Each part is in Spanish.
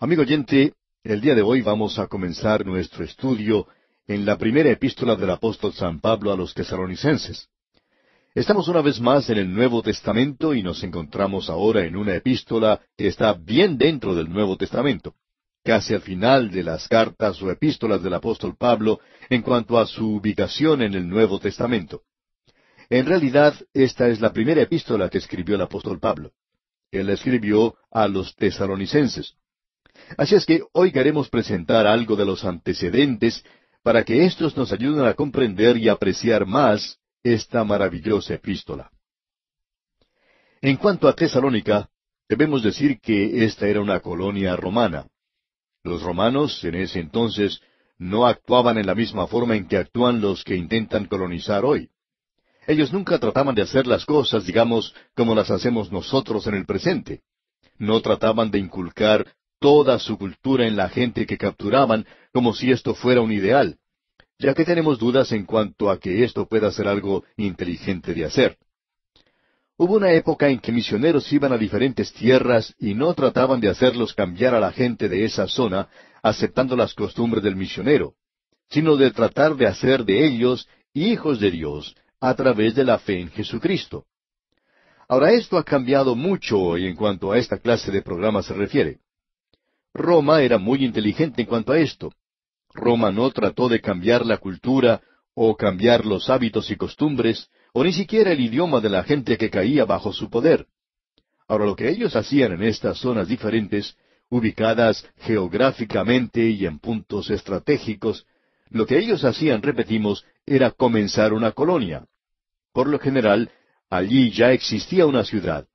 Amigo oyente, el día de hoy vamos a comenzar nuestro estudio en la primera epístola del apóstol San Pablo a los tesalonicenses. Estamos una vez más en el Nuevo Testamento y nos encontramos ahora en una epístola que está bien dentro del Nuevo Testamento, casi al final de las cartas o epístolas del apóstol Pablo en cuanto a su ubicación en el Nuevo Testamento. En realidad, esta es la primera epístola que escribió el apóstol Pablo. Él la escribió a los tesalonicenses. Así es que hoy queremos presentar algo de los antecedentes para que estos nos ayuden a comprender y apreciar más esta maravillosa epístola. En cuanto a Tesalónica, debemos decir que esta era una colonia romana. Los romanos, en ese entonces, no actuaban en la misma forma en que actúan los que intentan colonizar hoy. Ellos nunca trataban de hacer las cosas, digamos, como las hacemos nosotros en el presente. No trataban de inculcar toda su cultura en la gente que capturaban como si esto fuera un ideal, ya que tenemos dudas en cuanto a que esto pueda ser algo inteligente de hacer. Hubo una época en que misioneros iban a diferentes tierras y no trataban de hacerlos cambiar a la gente de esa zona aceptando las costumbres del misionero, sino de tratar de hacer de ellos hijos de Dios a través de la fe en Jesucristo. Ahora esto ha cambiado mucho hoy en cuanto a esta clase de programa se refiere. Roma era muy inteligente en cuanto a esto. Roma no trató de cambiar la cultura o cambiar los hábitos y costumbres, o ni siquiera el idioma de la gente que caía bajo su poder. Ahora lo que ellos hacían en estas zonas diferentes, ubicadas geográficamente y en puntos estratégicos, lo que ellos hacían, repetimos, era comenzar una colonia. Por lo general, allí ya existía una ciudad.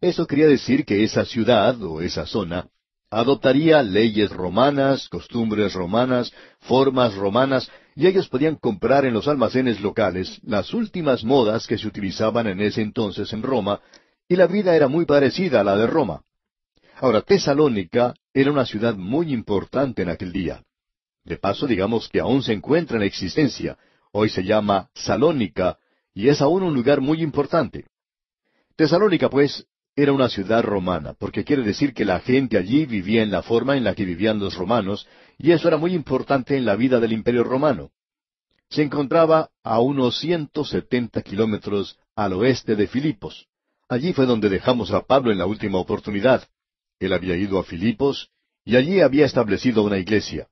Eso quería decir que esa ciudad o esa zona adoptaría leyes romanas, costumbres romanas, formas romanas, y ellos podían comprar en los almacenes locales las últimas modas que se utilizaban en ese entonces en Roma, y la vida era muy parecida a la de Roma. Ahora, Tesalónica era una ciudad muy importante en aquel día. De paso, digamos que aún se encuentra en existencia. Hoy se llama Salónica, y es aún un lugar muy importante. Tesalónica, pues, era una ciudad romana, porque quiere decir que la gente allí vivía en la forma en la que vivían los romanos, y eso era muy importante en la vida del imperio romano. Se encontraba a unos 170 kilómetros al oeste de Filipos. Allí fue donde dejamos a Pablo en la última oportunidad. Él había ido a Filipos y allí había establecido una iglesia.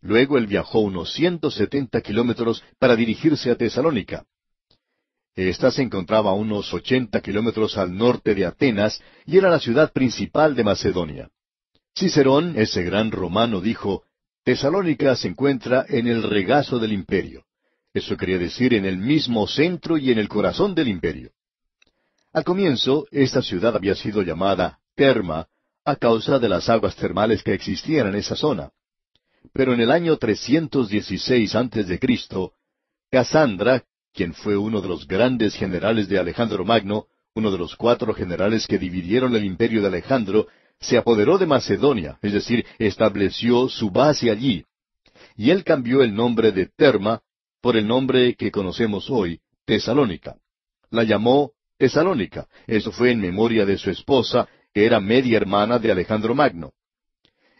Luego él viajó unos 170 kilómetros para dirigirse a Tesalónica. Eh, esta se encontraba a unos ochenta kilómetros al norte de Atenas y era la ciudad principal de Macedonia. Cicerón, ese gran romano, dijo, Tesalónica se encuentra en el regazo del imperio. Eso quería decir en el mismo centro y en el corazón del imperio. Al comienzo, esta ciudad había sido llamada Terma a causa de las aguas termales que existían en esa zona. Pero en el año 316 a.C., Casandra, quien fue uno de los grandes generales de Alejandro Magno, uno de los cuatro generales que dividieron el imperio de Alejandro, se apoderó de Macedonia, es decir, estableció su base allí. Y él cambió el nombre de Terma por el nombre que conocemos hoy, Tesalónica. La llamó Tesalónica. Eso fue en memoria de su esposa, que era media hermana de Alejandro Magno.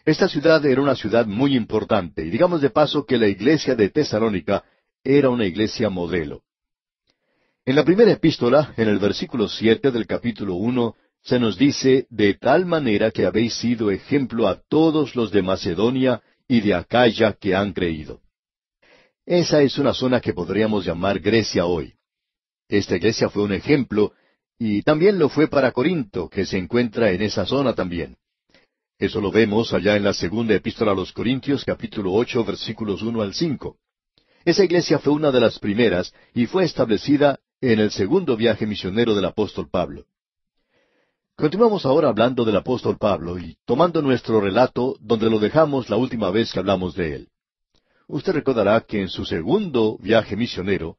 Esta ciudad era una ciudad muy importante, y digamos de paso que la iglesia de Tesalónica era una iglesia modelo. En la primera epístola, en el versículo siete del capítulo uno, se nos dice de tal manera que habéis sido ejemplo a todos los de Macedonia y de Acaya que han creído. Esa es una zona que podríamos llamar Grecia hoy. Esta iglesia fue un ejemplo y también lo fue para Corinto, que se encuentra en esa zona también. Eso lo vemos allá en la segunda epístola a los Corintios capítulo ocho versículos uno al cinco. Esa iglesia fue una de las primeras y fue establecida en el segundo viaje misionero del apóstol Pablo. Continuamos ahora hablando del apóstol Pablo y tomando nuestro relato donde lo dejamos la última vez que hablamos de él. Usted recordará que en su segundo viaje misionero,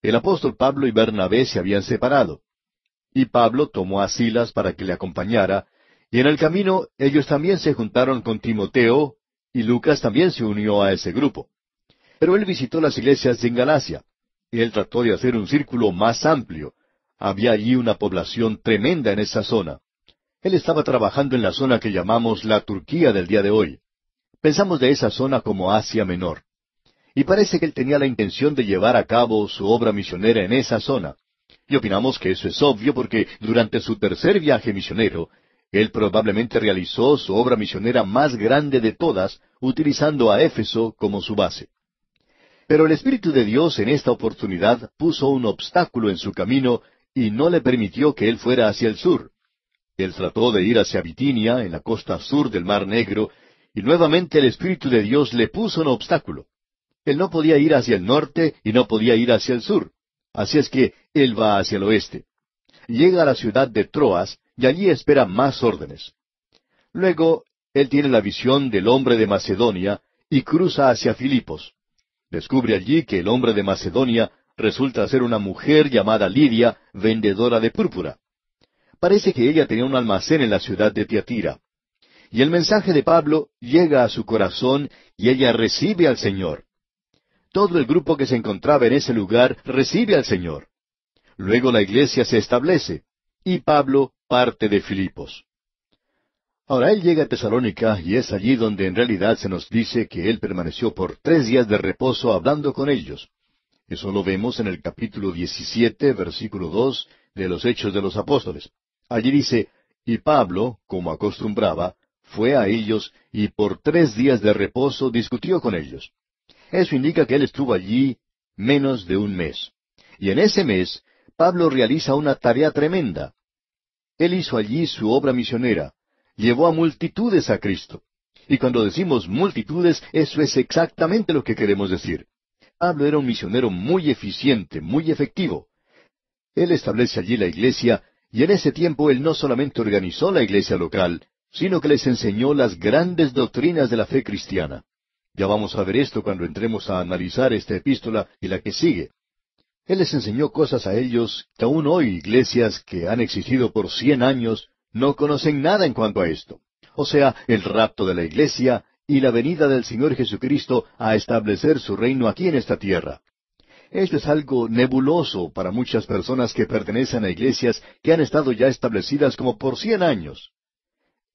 el apóstol Pablo y Bernabé se habían separado, y Pablo tomó a Silas para que le acompañara, y en el camino ellos también se juntaron con Timoteo, y Lucas también se unió a ese grupo. Pero él visitó las iglesias en Galacia, y él trató de hacer un círculo más amplio. Había allí una población tremenda en esa zona. Él estaba trabajando en la zona que llamamos la Turquía del día de hoy. Pensamos de esa zona como Asia Menor. Y parece que él tenía la intención de llevar a cabo su obra misionera en esa zona. Y opinamos que eso es obvio porque durante su tercer viaje misionero, él probablemente realizó su obra misionera más grande de todas, utilizando a Éfeso como su base. Pero el Espíritu de Dios en esta oportunidad puso un obstáculo en su camino y no le permitió que él fuera hacia el sur. Él trató de ir hacia Bitinia, en la costa sur del Mar Negro, y nuevamente el Espíritu de Dios le puso un obstáculo. Él no podía ir hacia el norte y no podía ir hacia el sur. Así es que él va hacia el oeste. Llega a la ciudad de Troas y allí espera más órdenes. Luego, él tiene la visión del hombre de Macedonia y cruza hacia Filipos. Descubre allí que el hombre de Macedonia resulta ser una mujer llamada Lidia, vendedora de púrpura. Parece que ella tenía un almacén en la ciudad de Tiatira. Y el mensaje de Pablo llega a su corazón y ella recibe al Señor. Todo el grupo que se encontraba en ese lugar recibe al Señor. Luego la iglesia se establece y Pablo parte de Filipos. Ahora él llega a Tesalónica y es allí donde en realidad se nos dice que él permaneció por tres días de reposo hablando con ellos. Eso lo vemos en el capítulo 17, versículo 2 de los Hechos de los Apóstoles. Allí dice, y Pablo, como acostumbraba, fue a ellos y por tres días de reposo discutió con ellos. Eso indica que él estuvo allí menos de un mes. Y en ese mes, Pablo realiza una tarea tremenda. Él hizo allí su obra misionera, llevó a multitudes a Cristo. Y cuando decimos multitudes, eso es exactamente lo que queremos decir. Pablo era un misionero muy eficiente, muy efectivo. Él establece allí la iglesia, y en ese tiempo él no solamente organizó la iglesia local, sino que les enseñó las grandes doctrinas de la fe cristiana. Ya vamos a ver esto cuando entremos a analizar esta epístola y la que sigue. Él les enseñó cosas a ellos que aún hoy iglesias que han existido por cien años no conocen nada en cuanto a esto, o sea, el rapto de la iglesia y la venida del Señor Jesucristo a establecer su reino aquí en esta tierra. Esto es algo nebuloso para muchas personas que pertenecen a iglesias que han estado ya establecidas como por cien años.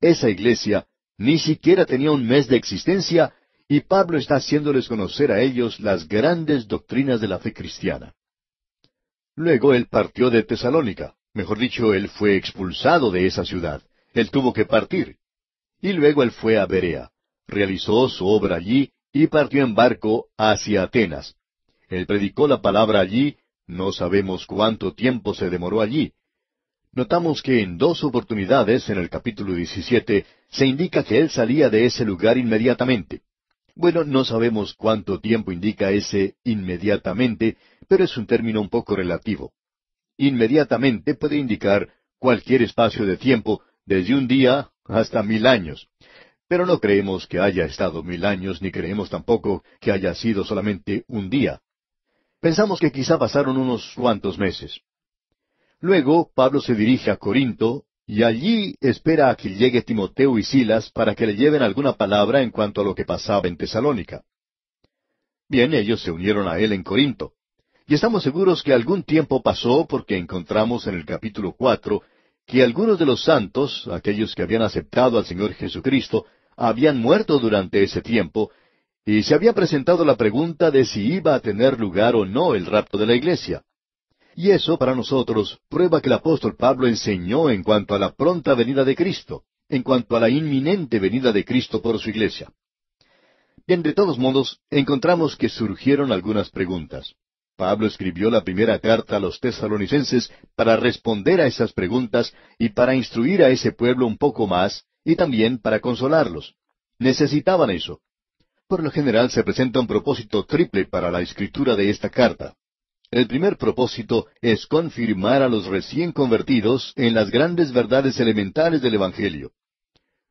Esa iglesia ni siquiera tenía un mes de existencia y Pablo está haciéndoles conocer a ellos las grandes doctrinas de la fe cristiana. Luego él partió de Tesalónica. Mejor dicho, él fue expulsado de esa ciudad. Él tuvo que partir. Y luego él fue a Berea, realizó su obra allí y partió en barco hacia Atenas. Él predicó la palabra allí, no sabemos cuánto tiempo se demoró allí. Notamos que en dos oportunidades en el capítulo 17 se indica que él salía de ese lugar inmediatamente. Bueno, no sabemos cuánto tiempo indica ese inmediatamente, pero es un término un poco relativo inmediatamente puede indicar cualquier espacio de tiempo desde un día hasta mil años. Pero no creemos que haya estado mil años, ni creemos tampoco que haya sido solamente un día. Pensamos que quizá pasaron unos cuantos meses. Luego Pablo se dirige a Corinto y allí espera a que llegue Timoteo y Silas para que le lleven alguna palabra en cuanto a lo que pasaba en Tesalónica. Bien, ellos se unieron a él en Corinto. Y estamos seguros que algún tiempo pasó porque encontramos en el capítulo cuatro que algunos de los santos, aquellos que habían aceptado al Señor Jesucristo, habían muerto durante ese tiempo, y se había presentado la pregunta de si iba a tener lugar o no el rapto de la iglesia. Y eso para nosotros prueba que el apóstol Pablo enseñó en cuanto a la pronta venida de Cristo, en cuanto a la inminente venida de Cristo por su iglesia. Bien, de todos modos, encontramos que surgieron algunas preguntas. Pablo escribió la primera carta a los tesalonicenses para responder a esas preguntas y para instruir a ese pueblo un poco más y también para consolarlos. Necesitaban eso. Por lo general se presenta un propósito triple para la escritura de esta carta. El primer propósito es confirmar a los recién convertidos en las grandes verdades elementales del Evangelio.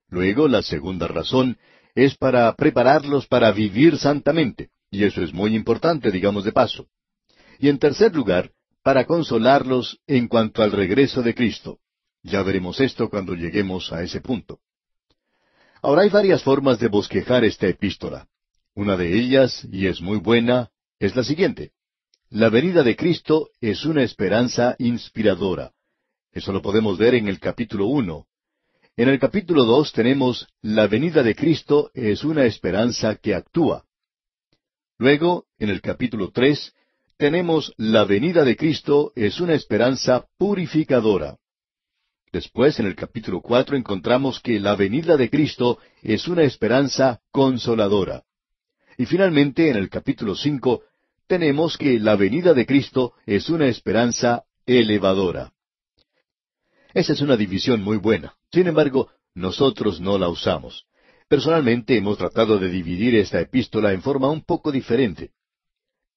Luego, la segunda razón es para prepararlos para vivir santamente, y eso es muy importante, digamos de paso y en tercer lugar, para consolarlos en cuanto al regreso de Cristo. Ya veremos esto cuando lleguemos a ese punto. Ahora hay varias formas de bosquejar esta epístola. Una de ellas, y es muy buena, es la siguiente. La venida de Cristo es una esperanza inspiradora. Eso lo podemos ver en el capítulo uno. En el capítulo dos tenemos La venida de Cristo es una esperanza que actúa. Luego, en el capítulo 3 tenemos la venida de Cristo es una esperanza purificadora. Después, en el capítulo cuatro, encontramos que la venida de Cristo es una esperanza consoladora. Y finalmente, en el capítulo cinco, tenemos que la venida de Cristo es una esperanza elevadora. Esa es una división muy buena. Sin embargo, nosotros no la usamos. Personalmente hemos tratado de dividir esta epístola en forma un poco diferente.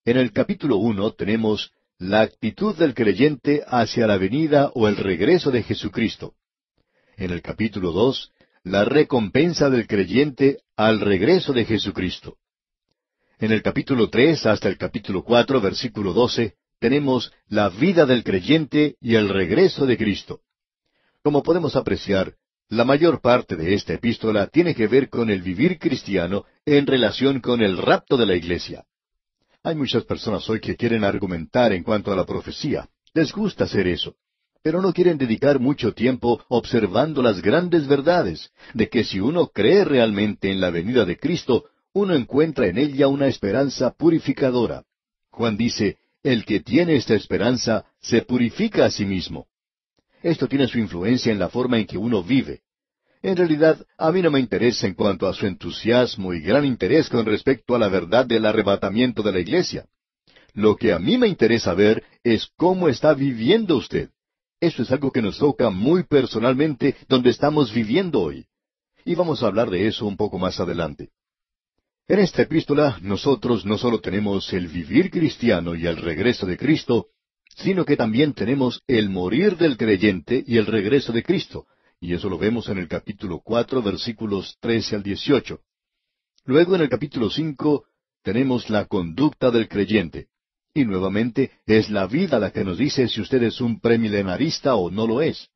En el capítulo 1 tenemos la actitud del creyente hacia la venida o el regreso de Jesucristo. En el capítulo dos, la recompensa del creyente al regreso de Jesucristo. En el capítulo tres hasta el capítulo cuatro, versículo 12, tenemos la vida del creyente y el regreso de Cristo. Como podemos apreciar, la mayor parte de esta epístola tiene que ver con el vivir cristiano en relación con el rapto de la iglesia. Hay muchas personas hoy que quieren argumentar en cuanto a la profecía. Les gusta hacer eso. Pero no quieren dedicar mucho tiempo observando las grandes verdades, de que si uno cree realmente en la venida de Cristo, uno encuentra en ella una esperanza purificadora. Juan dice, el que tiene esta esperanza se purifica a sí mismo. Esto tiene su influencia en la forma en que uno vive. En realidad, a mí no me interesa en cuanto a su entusiasmo y gran interés con respecto a la verdad del arrebatamiento de la iglesia. Lo que a mí me interesa ver es cómo está viviendo usted. Eso es algo que nos toca muy personalmente donde estamos viviendo hoy. Y vamos a hablar de eso un poco más adelante. En esta epístola nosotros no solo tenemos el vivir cristiano y el regreso de Cristo, sino que también tenemos el morir del creyente y el regreso de Cristo, y eso lo vemos en el capítulo cuatro, versículos trece al dieciocho. Luego en el capítulo cinco tenemos la conducta del creyente, y nuevamente es la vida la que nos dice si usted es un premilenarista o no lo es.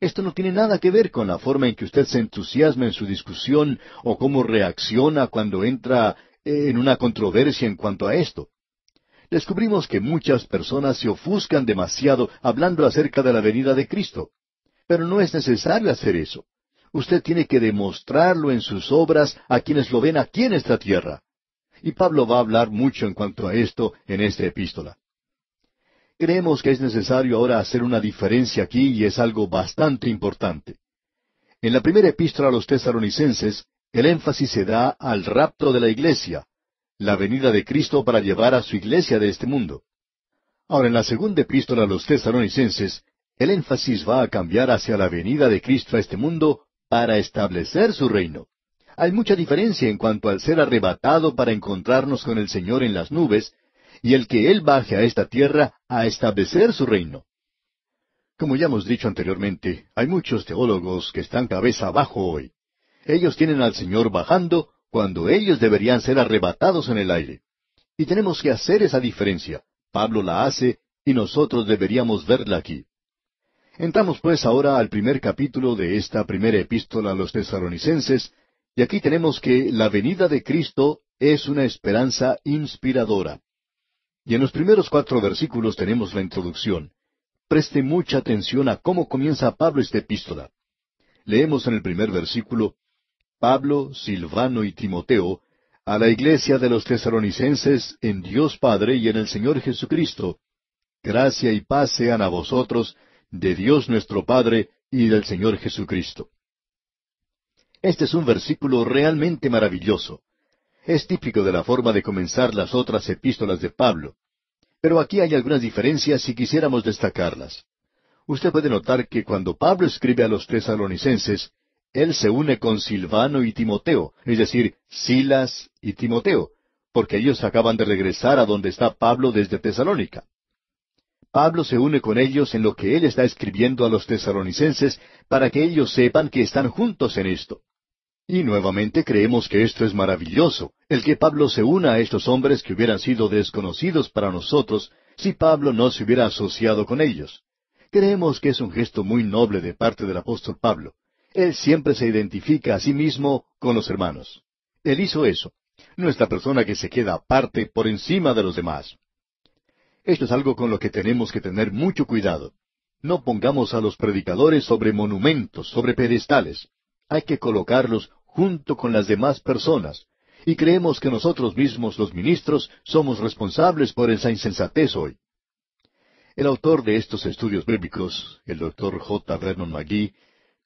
Esto no tiene nada que ver con la forma en que usted se entusiasma en su discusión o cómo reacciona cuando entra eh, en una controversia en cuanto a esto. Descubrimos que muchas personas se ofuscan demasiado hablando acerca de la venida de Cristo. Pero no es necesario hacer eso. Usted tiene que demostrarlo en sus obras a quienes lo ven aquí en esta tierra. Y Pablo va a hablar mucho en cuanto a esto en esta epístola. Creemos que es necesario ahora hacer una diferencia aquí y es algo bastante importante. En la primera epístola a los tesaronicenses, el énfasis se da al rapto de la iglesia, la venida de Cristo para llevar a su iglesia de este mundo. Ahora en la segunda epístola a los tesaronicenses, el énfasis va a cambiar hacia la venida de Cristo a este mundo para establecer su reino. Hay mucha diferencia en cuanto al ser arrebatado para encontrarnos con el Señor en las nubes y el que Él baje a esta tierra a establecer su reino. Como ya hemos dicho anteriormente, hay muchos teólogos que están cabeza abajo hoy. Ellos tienen al Señor bajando cuando ellos deberían ser arrebatados en el aire. Y tenemos que hacer esa diferencia. Pablo la hace y nosotros deberíamos verla aquí. Entramos pues ahora al primer capítulo de esta primera epístola a los tesaronicenses, y aquí tenemos que la venida de Cristo es una esperanza inspiradora. Y en los primeros cuatro versículos tenemos la introducción. Preste mucha atención a cómo comienza Pablo esta epístola. Leemos en el primer versículo, Pablo, Silvano y Timoteo, a la iglesia de los tesaronicenses en Dios Padre y en el Señor Jesucristo. Gracia y paz sean a vosotros, de Dios nuestro Padre y del Señor Jesucristo. Este es un versículo realmente maravilloso. Es típico de la forma de comenzar las otras epístolas de Pablo. Pero aquí hay algunas diferencias si quisiéramos destacarlas. Usted puede notar que cuando Pablo escribe a los tesalonicenses, él se une con Silvano y Timoteo, es decir, Silas y Timoteo, porque ellos acaban de regresar a donde está Pablo desde Tesalónica. Pablo se une con ellos en lo que él está escribiendo a los tesaronicenses para que ellos sepan que están juntos en esto. Y nuevamente creemos que esto es maravilloso, el que Pablo se una a estos hombres que hubieran sido desconocidos para nosotros si Pablo no se hubiera asociado con ellos. Creemos que es un gesto muy noble de parte del apóstol Pablo. Él siempre se identifica a sí mismo con los hermanos. Él hizo eso. No es persona que se queda aparte por encima de los demás. Esto es algo con lo que tenemos que tener mucho cuidado. No pongamos a los predicadores sobre monumentos, sobre pedestales. Hay que colocarlos junto con las demás personas. Y creemos que nosotros mismos, los ministros, somos responsables por esa insensatez hoy. El autor de estos estudios bíblicos, el doctor J. Vernon McGee,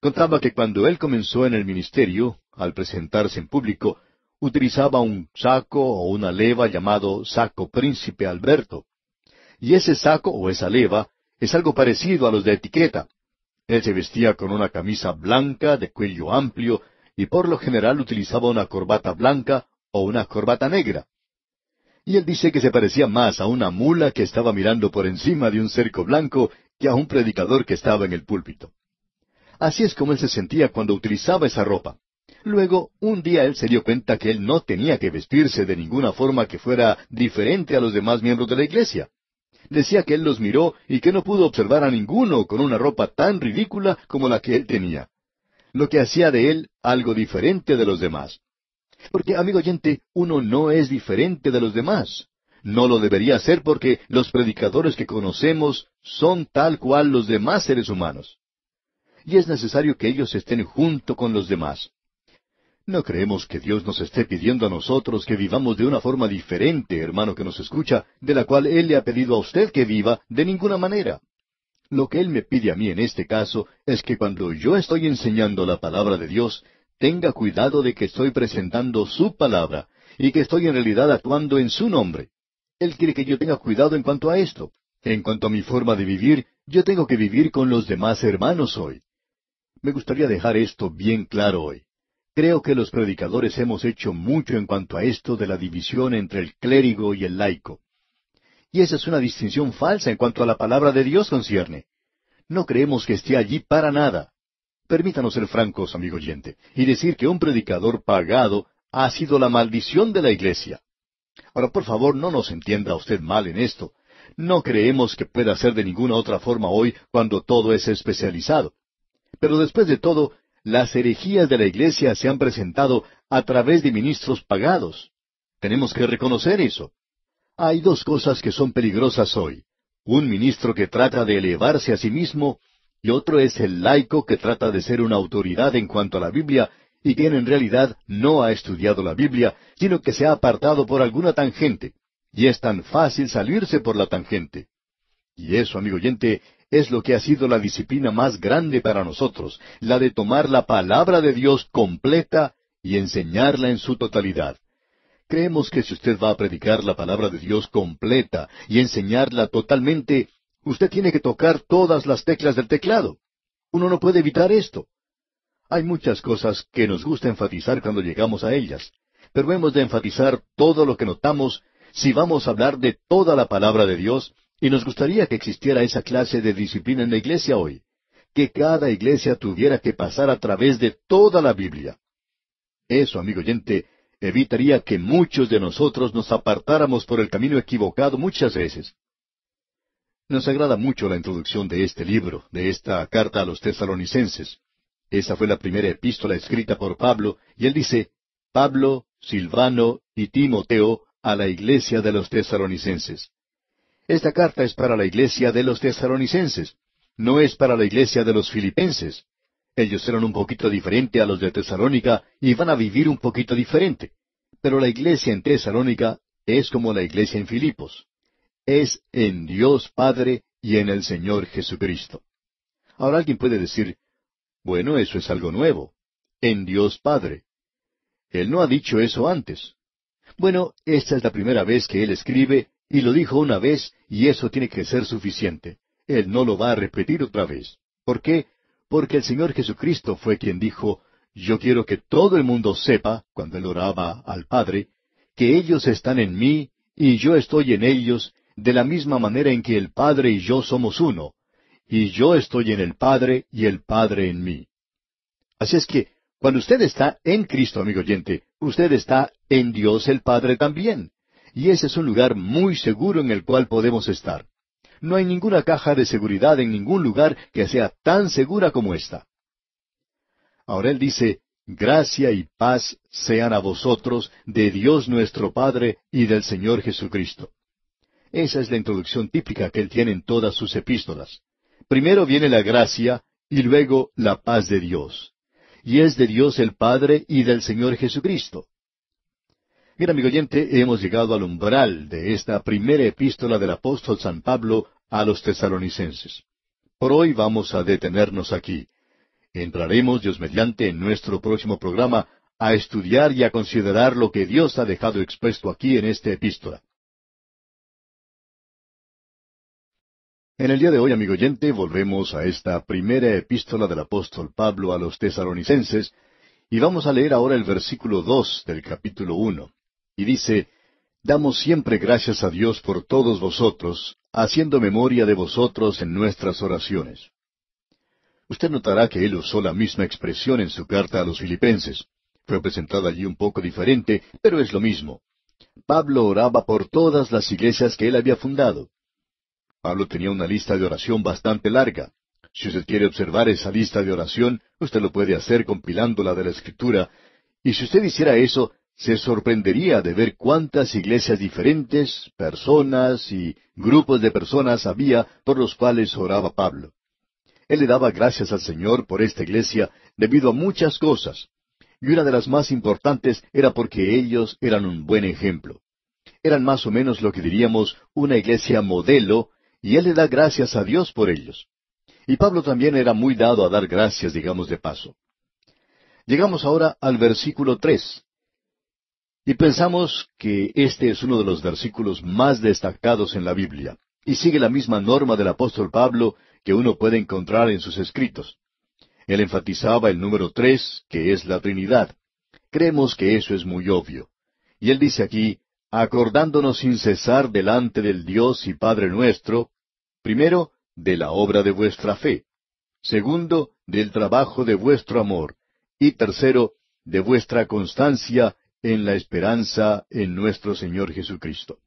contaba que cuando él comenzó en el ministerio, al presentarse en público, utilizaba un saco o una leva llamado saco príncipe Alberto y ese saco o esa leva es algo parecido a los de etiqueta. Él se vestía con una camisa blanca de cuello amplio y por lo general utilizaba una corbata blanca o una corbata negra. Y él dice que se parecía más a una mula que estaba mirando por encima de un cerco blanco que a un predicador que estaba en el púlpito. Así es como él se sentía cuando utilizaba esa ropa. Luego, un día él se dio cuenta que él no tenía que vestirse de ninguna forma que fuera diferente a los demás miembros de la iglesia. Decía que él los miró y que no pudo observar a ninguno con una ropa tan ridícula como la que él tenía. Lo que hacía de él algo diferente de los demás. Porque, amigo oyente, uno no es diferente de los demás. No lo debería ser porque los predicadores que conocemos son tal cual los demás seres humanos. Y es necesario que ellos estén junto con los demás. No creemos que Dios nos esté pidiendo a nosotros que vivamos de una forma diferente, hermano que nos escucha, de la cual Él le ha pedido a usted que viva de ninguna manera. Lo que Él me pide a mí en este caso es que cuando yo estoy enseñando la palabra de Dios, tenga cuidado de que estoy presentando su palabra y que estoy en realidad actuando en su nombre. Él quiere que yo tenga cuidado en cuanto a esto. En cuanto a mi forma de vivir, yo tengo que vivir con los demás hermanos hoy. Me gustaría dejar esto bien claro hoy. Creo que los predicadores hemos hecho mucho en cuanto a esto de la división entre el clérigo y el laico. Y esa es una distinción falsa en cuanto a la palabra de Dios concierne. No creemos que esté allí para nada. Permítanos ser francos, amigo oyente, y decir que un predicador pagado ha sido la maldición de la Iglesia. Ahora, por favor, no nos entienda usted mal en esto. No creemos que pueda ser de ninguna otra forma hoy cuando todo es especializado. Pero después de todo, las herejías de la Iglesia se han presentado a través de ministros pagados. Tenemos que reconocer eso. Hay dos cosas que son peligrosas hoy. Un ministro que trata de elevarse a sí mismo y otro es el laico que trata de ser una autoridad en cuanto a la Biblia y quien en realidad no ha estudiado la Biblia, sino que se ha apartado por alguna tangente. Y es tan fácil salirse por la tangente. Y eso, amigo oyente, es lo que ha sido la disciplina más grande para nosotros, la de tomar la palabra de Dios completa y enseñarla en su totalidad. Creemos que si usted va a predicar la palabra de Dios completa y enseñarla totalmente, usted tiene que tocar todas las teclas del teclado. Uno no puede evitar esto. Hay muchas cosas que nos gusta enfatizar cuando llegamos a ellas, pero hemos de enfatizar todo lo que notamos si vamos a hablar de toda la palabra de Dios y nos gustaría que existiera esa clase de disciplina en la iglesia hoy, que cada iglesia tuviera que pasar a través de toda la Biblia. Eso, amigo oyente, evitaría que muchos de nosotros nos apartáramos por el camino equivocado muchas veces. Nos agrada mucho la introducción de este libro, de esta carta a los tesalonicenses. Esa fue la primera epístola escrita por Pablo, y él dice, Pablo, Silvano y Timoteo a la iglesia de los tesalonicenses. Esta carta es para la iglesia de los tesalonicenses, no es para la iglesia de los filipenses. Ellos eran un poquito diferente a los de Tesalónica y van a vivir un poquito diferente. Pero la iglesia en Tesalónica es como la iglesia en Filipos. Es en Dios Padre y en el Señor Jesucristo. Ahora alguien puede decir, bueno, eso es algo nuevo. En Dios Padre. Él no ha dicho eso antes. Bueno, esta es la primera vez que él escribe y lo dijo una vez y eso tiene que ser suficiente. Él no lo va a repetir otra vez. ¿Por qué? Porque el Señor Jesucristo fue quien dijo, yo quiero que todo el mundo sepa, cuando él oraba al Padre, que ellos están en mí y yo estoy en ellos, de la misma manera en que el Padre y yo somos uno, y yo estoy en el Padre y el Padre en mí. Así es que, cuando usted está en Cristo, amigo oyente, usted está en Dios el Padre también y ese es un lugar muy seguro en el cual podemos estar. No hay ninguna caja de seguridad en ningún lugar que sea tan segura como esta. Ahora él dice, Gracia y paz sean a vosotros de Dios nuestro Padre y del Señor Jesucristo. Esa es la introducción típica que él tiene en todas sus epístolas. Primero viene la gracia y luego la paz de Dios. Y es de Dios el Padre y del Señor Jesucristo. Mira, amigo oyente, hemos llegado al umbral de esta primera epístola del apóstol San Pablo a los tesalonicenses. Por hoy vamos a detenernos aquí. Entraremos, Dios mediante, en nuestro próximo programa a estudiar y a considerar lo que Dios ha dejado expuesto aquí en esta epístola. En el día de hoy, amigo oyente, volvemos a esta primera epístola del apóstol Pablo a los tesalonicenses y vamos a leer ahora el versículo 2 del capítulo 1 y dice, Damos siempre gracias a Dios por todos vosotros, haciendo memoria de vosotros en nuestras oraciones. Usted notará que él usó la misma expresión en su carta a los filipenses. Fue presentada allí un poco diferente, pero es lo mismo. Pablo oraba por todas las iglesias que él había fundado. Pablo tenía una lista de oración bastante larga. Si usted quiere observar esa lista de oración, usted lo puede hacer compilándola de la Escritura, y si usted hiciera eso, se sorprendería de ver cuántas iglesias diferentes, personas y grupos de personas había por los cuales oraba Pablo. Él le daba gracias al Señor por esta iglesia debido a muchas cosas, y una de las más importantes era porque ellos eran un buen ejemplo. Eran más o menos lo que diríamos una iglesia modelo, y él le da gracias a Dios por ellos. Y Pablo también era muy dado a dar gracias, digamos de paso. Llegamos ahora al versículo tres, y pensamos que este es uno de los versículos más destacados en la Biblia, y sigue la misma norma del apóstol Pablo que uno puede encontrar en sus escritos. Él enfatizaba el número tres, que es la Trinidad. Creemos que eso es muy obvio. Y él dice aquí, acordándonos sin cesar delante del Dios y Padre nuestro, primero, de la obra de vuestra fe, segundo, del trabajo de vuestro amor, y tercero, de vuestra constancia en la esperanza en nuestro Señor Jesucristo.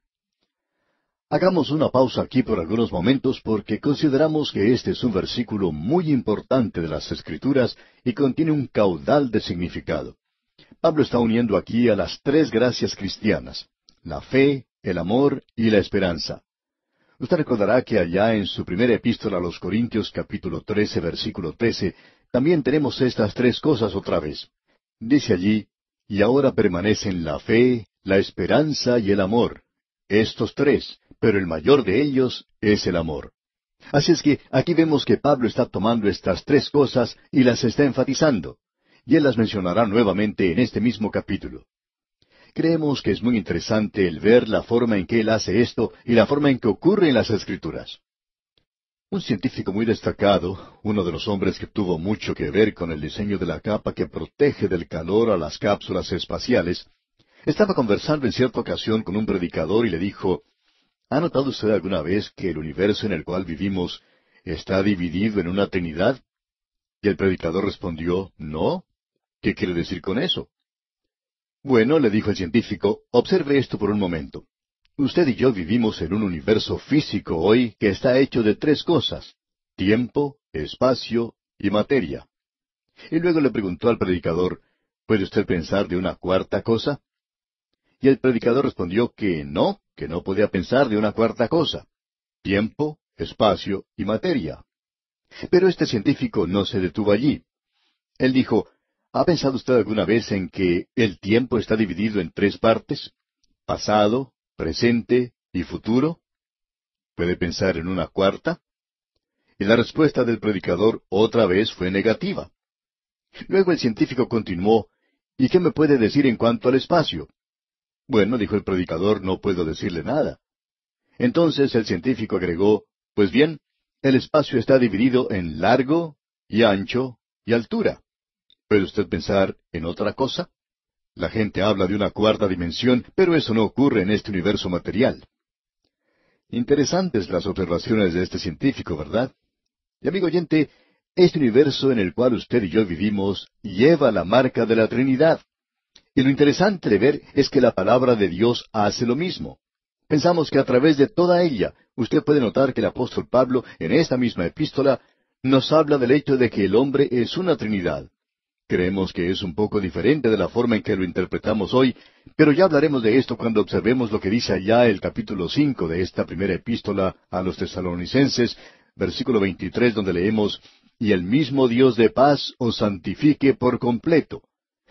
Hagamos una pausa aquí por algunos momentos porque consideramos que este es un versículo muy importante de las Escrituras y contiene un caudal de significado. Pablo está uniendo aquí a las tres gracias cristianas, la fe, el amor y la esperanza. Usted recordará que allá en su primera epístola a los Corintios capítulo 13 versículo 13 también tenemos estas tres cosas otra vez. Dice allí, y ahora permanecen la fe, la esperanza y el amor. Estos tres, pero el mayor de ellos es el amor. Así es que aquí vemos que Pablo está tomando estas tres cosas y las está enfatizando, y él las mencionará nuevamente en este mismo capítulo. Creemos que es muy interesante el ver la forma en que él hace esto y la forma en que ocurre en las Escrituras. Un científico muy destacado, uno de los hombres que tuvo mucho que ver con el diseño de la capa que protege del calor a las cápsulas espaciales, estaba conversando en cierta ocasión con un predicador y le dijo, ¿Ha notado usted alguna vez que el universo en el cual vivimos está dividido en una trinidad? Y el predicador respondió, No. ¿Qué quiere decir con eso? Bueno, le dijo el científico, observe esto por un momento. Usted y yo vivimos en un universo físico hoy que está hecho de tres cosas, tiempo, espacio y materia. Y luego le preguntó al predicador, ¿puede usted pensar de una cuarta cosa? Y el predicador respondió que no, que no podía pensar de una cuarta cosa, tiempo, espacio y materia. Pero este científico no se detuvo allí. Él dijo, ¿ha pensado usted alguna vez en que el tiempo está dividido en tres partes? Pasado, presente y futuro? ¿Puede pensar en una cuarta? Y la respuesta del predicador otra vez fue negativa. Luego el científico continuó, ¿y qué me puede decir en cuanto al espacio? Bueno, dijo el predicador, no puedo decirle nada. Entonces el científico agregó, pues bien, el espacio está dividido en largo y ancho y altura. ¿Puede usted pensar en otra cosa? La gente habla de una cuarta dimensión, pero eso no ocurre en este universo material. Interesantes las observaciones de este científico, ¿verdad? Y amigo oyente, este universo en el cual usted y yo vivimos lleva la marca de la Trinidad. Y lo interesante de ver es que la palabra de Dios hace lo mismo. Pensamos que a través de toda ella, usted puede notar que el apóstol Pablo, en esta misma epístola, nos habla del hecho de que el hombre es una Trinidad. Creemos que es un poco diferente de la forma en que lo interpretamos hoy, pero ya hablaremos de esto cuando observemos lo que dice allá el capítulo cinco de esta primera epístola a los tesalonicenses, versículo 23, donde leemos, Y el mismo Dios de paz os santifique por completo,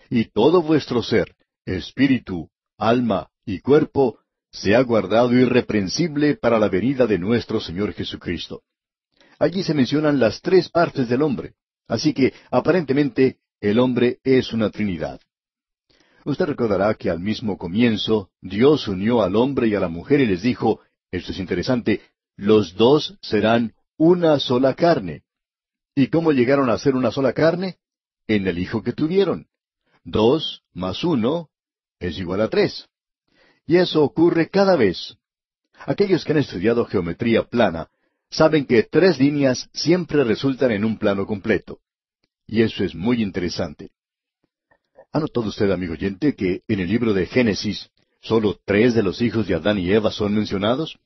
y todo vuestro ser, espíritu, alma y cuerpo, sea guardado irreprensible para la venida de nuestro Señor Jesucristo. Allí se mencionan las tres partes del hombre, así que aparentemente el hombre es una Trinidad. Usted recordará que al mismo comienzo Dios unió al hombre y a la mujer y les dijo, esto es interesante, los dos serán una sola carne. ¿Y cómo llegaron a ser una sola carne? En el hijo que tuvieron. Dos más uno es igual a tres. Y eso ocurre cada vez. Aquellos que han estudiado geometría plana saben que tres líneas siempre resultan en un plano completo. Y eso es muy interesante. ¿Ha notado usted, amigo oyente, que en el libro de Génesis solo tres de los hijos de Adán y Eva son mencionados?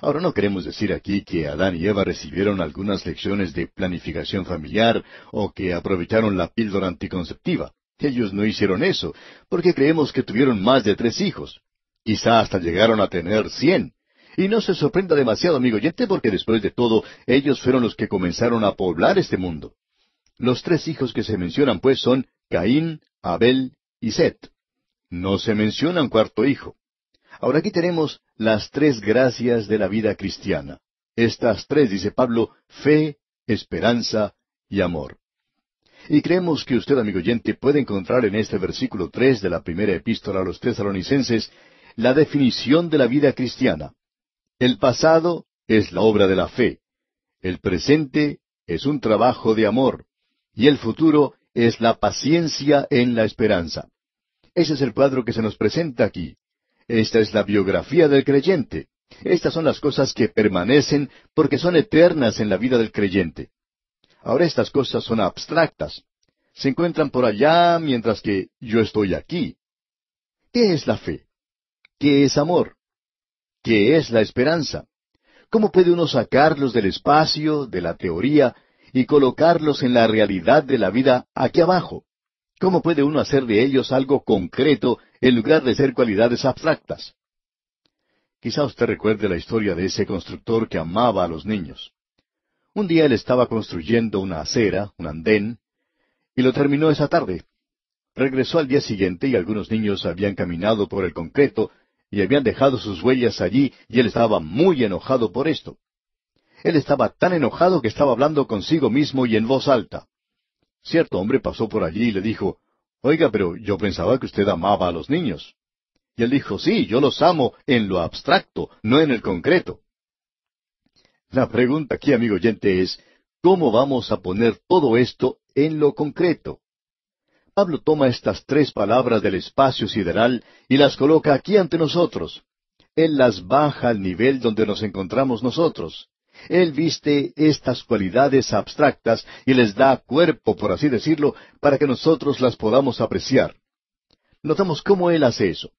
Ahora no queremos decir aquí que Adán y Eva recibieron algunas lecciones de planificación familiar o que aprovecharon la píldora anticonceptiva. Ellos no hicieron eso, porque creemos que tuvieron más de tres hijos. Quizá hasta llegaron a tener cien. Y no se sorprenda demasiado, amigo oyente, porque después de todo, ellos fueron los que comenzaron a poblar este mundo. Los tres hijos que se mencionan pues son Caín, Abel y Set. No se menciona un cuarto hijo. Ahora aquí tenemos las tres gracias de la vida cristiana. Estas tres, dice Pablo, fe, esperanza y amor. Y creemos que usted, amigo oyente, puede encontrar en este versículo tres de la primera epístola a los tesalonicenses la definición de la vida cristiana. El pasado es la obra de la fe. El presente es un trabajo de amor y el futuro es la paciencia en la esperanza. Ese es el cuadro que se nos presenta aquí. Esta es la biografía del creyente. Estas son las cosas que permanecen porque son eternas en la vida del creyente. Ahora estas cosas son abstractas. Se encuentran por allá mientras que yo estoy aquí. ¿Qué es la fe? ¿Qué es amor? ¿Qué es la esperanza? ¿Cómo puede uno sacarlos del espacio, de la teoría, y colocarlos en la realidad de la vida aquí abajo. ¿Cómo puede uno hacer de ellos algo concreto en lugar de ser cualidades abstractas? Quizá usted recuerde la historia de ese constructor que amaba a los niños. Un día él estaba construyendo una acera, un andén, y lo terminó esa tarde. Regresó al día siguiente y algunos niños habían caminado por el concreto y habían dejado sus huellas allí y él estaba muy enojado por esto. Él estaba tan enojado que estaba hablando consigo mismo y en voz alta. Cierto hombre pasó por allí y le dijo, Oiga, pero yo pensaba que usted amaba a los niños. Y él dijo, sí, yo los amo en lo abstracto, no en el concreto. La pregunta aquí, amigo oyente, es, ¿cómo vamos a poner todo esto en lo concreto? Pablo toma estas tres palabras del espacio sideral y las coloca aquí ante nosotros. Él las baja al nivel donde nos encontramos nosotros. Él viste estas cualidades abstractas y les da cuerpo, por así decirlo, para que nosotros las podamos apreciar. Notamos cómo Él hace eso.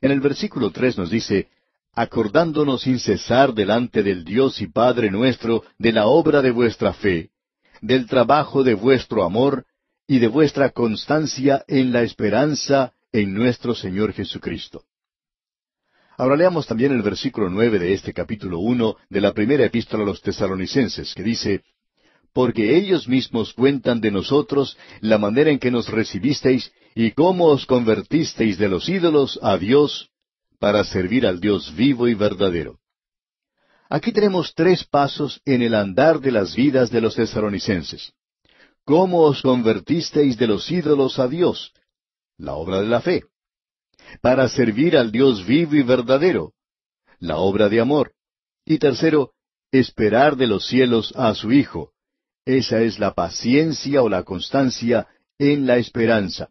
En el versículo tres nos dice, acordándonos sin cesar delante del Dios y Padre nuestro de la obra de vuestra fe, del trabajo de vuestro amor y de vuestra constancia en la esperanza en nuestro Señor Jesucristo. Ahora leamos también el versículo nueve de este capítulo uno de la primera epístola a los tesalonicenses, que dice Porque ellos mismos cuentan de nosotros la manera en que nos recibisteis y cómo os convertisteis de los ídolos a Dios para servir al Dios vivo y verdadero. Aquí tenemos tres pasos en el andar de las vidas de los tesalonicenses. ¿Cómo os convertisteis de los ídolos a Dios? La obra de la fe para servir al Dios vivo y verdadero. La obra de amor. Y tercero, esperar de los cielos a su Hijo. Esa es la paciencia o la constancia en la esperanza.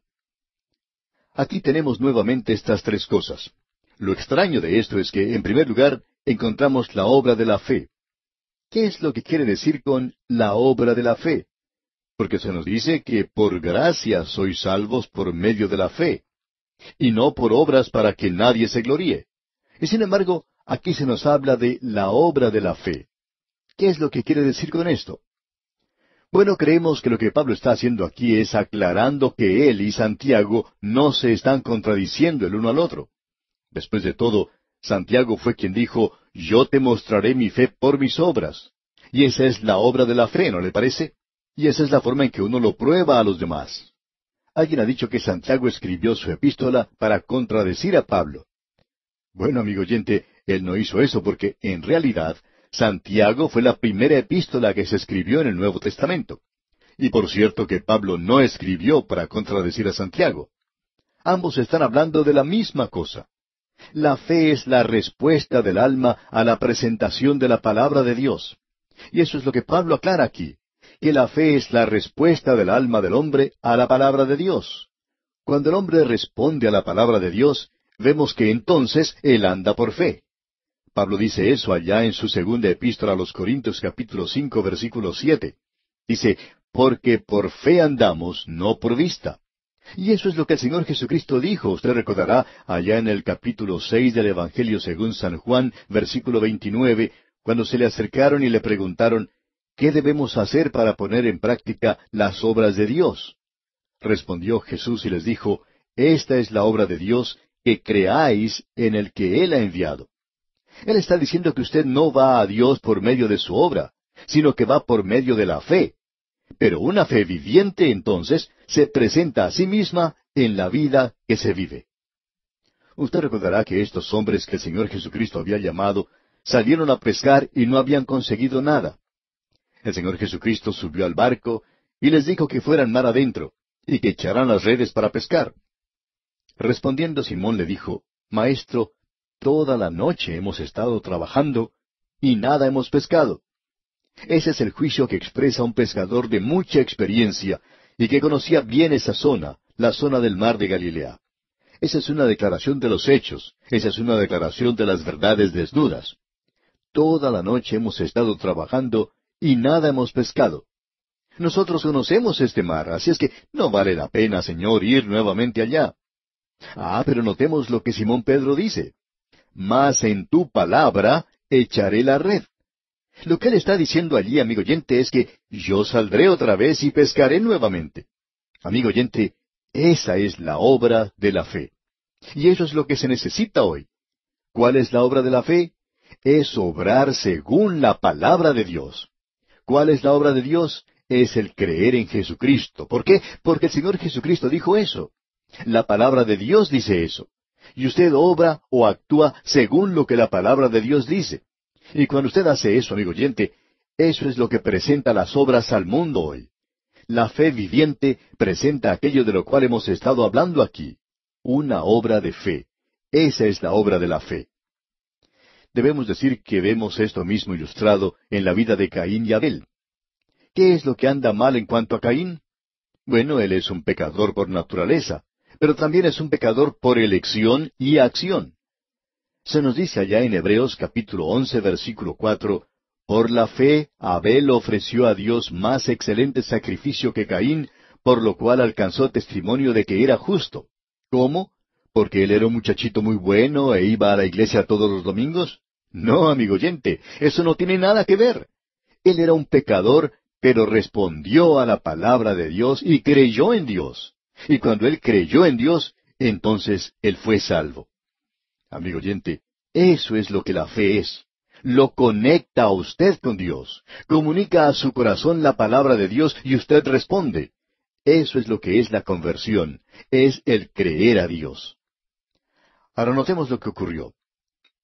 Aquí tenemos nuevamente estas tres cosas. Lo extraño de esto es que, en primer lugar, encontramos la obra de la fe. ¿Qué es lo que quiere decir con la obra de la fe? Porque se nos dice que por gracia sois salvos por medio de la fe y no por obras para que nadie se gloríe. Y sin embargo, aquí se nos habla de la obra de la fe. ¿Qué es lo que quiere decir con esto? Bueno, creemos que lo que Pablo está haciendo aquí es aclarando que él y Santiago no se están contradiciendo el uno al otro. Después de todo, Santiago fue quien dijo, yo te mostraré mi fe por mis obras. Y esa es la obra de la fe, ¿no le parece? Y esa es la forma en que uno lo prueba a los demás. Alguien ha dicho que Santiago escribió su epístola para contradecir a Pablo. Bueno, amigo oyente, él no hizo eso porque, en realidad, Santiago fue la primera epístola que se escribió en el Nuevo Testamento. Y por cierto que Pablo no escribió para contradecir a Santiago. Ambos están hablando de la misma cosa. La fe es la respuesta del alma a la presentación de la palabra de Dios. Y eso es lo que Pablo aclara aquí que la fe es la respuesta del alma del hombre a la palabra de Dios. Cuando el hombre responde a la palabra de Dios, vemos que entonces él anda por fe. Pablo dice eso allá en su segunda epístola a los Corintios capítulo cinco versículo siete. Dice, porque por fe andamos, no por vista. Y eso es lo que el Señor Jesucristo dijo, usted recordará, allá en el capítulo seis del Evangelio según San Juan, versículo veintinueve, cuando se le acercaron y le preguntaron, ¿Qué debemos hacer para poner en práctica las obras de Dios? Respondió Jesús y les dijo, Esta es la obra de Dios, que creáis en el que Él ha enviado. Él está diciendo que usted no va a Dios por medio de su obra, sino que va por medio de la fe. Pero una fe viviente, entonces, se presenta a sí misma en la vida que se vive. Usted recordará que estos hombres que el Señor Jesucristo había llamado salieron a pescar y no habían conseguido nada. El Señor Jesucristo subió al barco y les dijo que fueran mar adentro y que echaran las redes para pescar. Respondiendo Simón le dijo, Maestro, toda la noche hemos estado trabajando y nada hemos pescado. Ese es el juicio que expresa un pescador de mucha experiencia y que conocía bien esa zona, la zona del mar de Galilea. Esa es una declaración de los hechos, esa es una declaración de las verdades desnudas. Toda la noche hemos estado trabajando y nada hemos pescado. Nosotros conocemos este mar, así es que no vale la pena, Señor, ir nuevamente allá. Ah, pero notemos lo que Simón Pedro dice. Mas en tu palabra echaré la red. Lo que él está diciendo allí, amigo oyente, es que yo saldré otra vez y pescaré nuevamente. Amigo oyente, esa es la obra de la fe. Y eso es lo que se necesita hoy. ¿Cuál es la obra de la fe? Es obrar según la palabra de Dios. ¿Cuál es la obra de Dios? Es el creer en Jesucristo. ¿Por qué? Porque el Señor Jesucristo dijo eso. La palabra de Dios dice eso. Y usted obra o actúa según lo que la palabra de Dios dice. Y cuando usted hace eso, amigo oyente, eso es lo que presenta las obras al mundo hoy. La fe viviente presenta aquello de lo cual hemos estado hablando aquí. Una obra de fe. Esa es la obra de la fe debemos decir que vemos esto mismo ilustrado en la vida de Caín y Abel. ¿Qué es lo que anda mal en cuanto a Caín? Bueno, él es un pecador por naturaleza, pero también es un pecador por elección y acción. Se nos dice allá en Hebreos capítulo once versículo cuatro Por la fe Abel ofreció a Dios más excelente sacrificio que Caín, por lo cual alcanzó testimonio de que era justo. ¿Cómo? porque él era un muchachito muy bueno e iba a la iglesia todos los domingos? No, amigo oyente, eso no tiene nada que ver. Él era un pecador, pero respondió a la palabra de Dios y creyó en Dios. Y cuando él creyó en Dios, entonces él fue salvo. Amigo oyente, eso es lo que la fe es. Lo conecta a usted con Dios. Comunica a su corazón la palabra de Dios y usted responde. Eso es lo que es la conversión. Es el creer a Dios. Ahora notemos lo que ocurrió.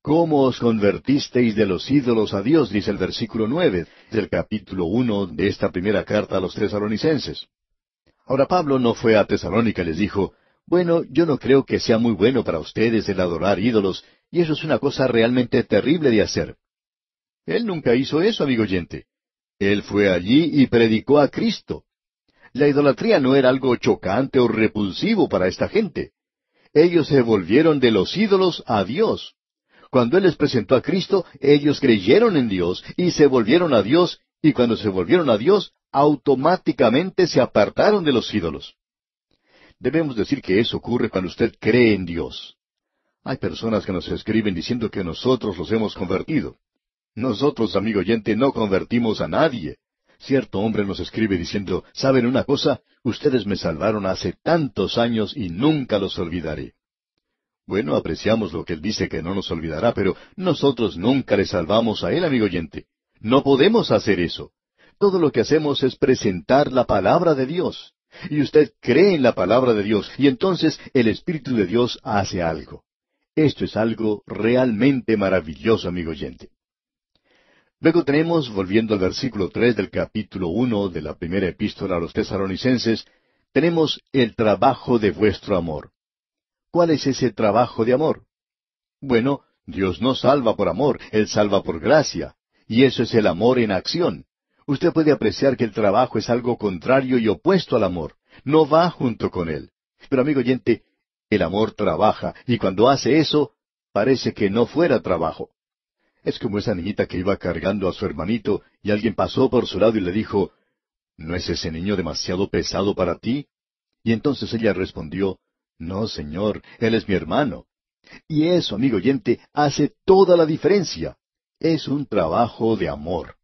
¿Cómo os convertisteis de los ídolos a Dios? dice el versículo nueve del capítulo uno de esta primera carta a los tesalonicenses. Ahora Pablo no fue a Tesalónica y les dijo, bueno, yo no creo que sea muy bueno para ustedes el adorar ídolos, y eso es una cosa realmente terrible de hacer. Él nunca hizo eso, amigo oyente. Él fue allí y predicó a Cristo. La idolatría no era algo chocante o repulsivo para esta gente ellos se volvieron de los ídolos a Dios. Cuando Él les presentó a Cristo, ellos creyeron en Dios y se volvieron a Dios, y cuando se volvieron a Dios, automáticamente se apartaron de los ídolos. Debemos decir que eso ocurre cuando usted cree en Dios. Hay personas que nos escriben diciendo que nosotros los hemos convertido. Nosotros, amigo oyente, no convertimos a nadie. Cierto hombre nos escribe diciendo, ¿saben una cosa? Ustedes me salvaron hace tantos años y nunca los olvidaré. Bueno, apreciamos lo que él dice que no nos olvidará, pero nosotros nunca le salvamos a él, amigo oyente. No podemos hacer eso. Todo lo que hacemos es presentar la palabra de Dios. Y usted cree en la palabra de Dios, y entonces el Espíritu de Dios hace algo. Esto es algo realmente maravilloso, amigo oyente. Luego tenemos, volviendo al versículo tres del capítulo uno de la primera epístola a los tesaronicenses, tenemos el trabajo de vuestro amor. ¿Cuál es ese trabajo de amor? Bueno, Dios no salva por amor, Él salva por gracia, y eso es el amor en acción. Usted puede apreciar que el trabajo es algo contrario y opuesto al amor, no va junto con él. Pero amigo oyente, el amor trabaja, y cuando hace eso, parece que no fuera trabajo. Es como esa niñita que iba cargando a su hermanito y alguien pasó por su lado y le dijo, ¿No es ese niño demasiado pesado para ti? Y entonces ella respondió, No, señor, él es mi hermano. Y eso, amigo oyente, hace toda la diferencia. Es un trabajo de amor.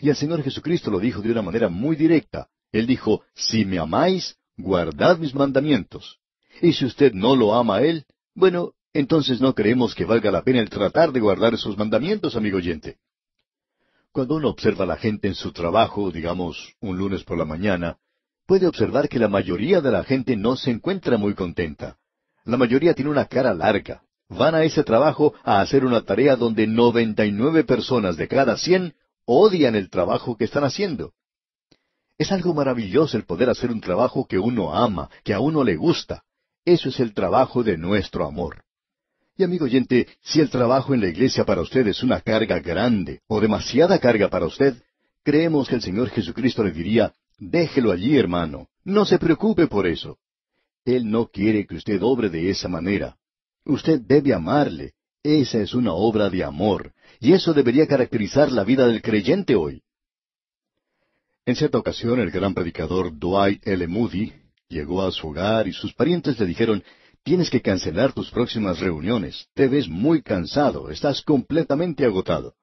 Y el Señor Jesucristo lo dijo de una manera muy directa. Él dijo, Si me amáis, guardad mis mandamientos. Y si usted no lo ama a Él, bueno, entonces no creemos que valga la pena el tratar de guardar sus mandamientos, amigo oyente. Cuando uno observa a la gente en su trabajo, digamos un lunes por la mañana, puede observar que la mayoría de la gente no se encuentra muy contenta. La mayoría tiene una cara larga. Van a ese trabajo a hacer una tarea donde noventa y nueve personas de cada cien odian el trabajo que están haciendo. Es algo maravilloso el poder hacer un trabajo que uno ama, que a uno le gusta. Eso es el trabajo de nuestro amor. Y amigo oyente, si el trabajo en la iglesia para usted es una carga grande o demasiada carga para usted, creemos que el Señor Jesucristo le diría, déjelo allí, hermano, no se preocupe por eso. Él no quiere que usted obre de esa manera. Usted debe amarle. Esa es una obra de amor, y eso debería caracterizar la vida del creyente hoy. En cierta ocasión el gran predicador Dwight L. Moody llegó a su hogar y sus parientes le dijeron Tienes que cancelar tus próximas reuniones. Te ves muy cansado. Estás completamente agotado.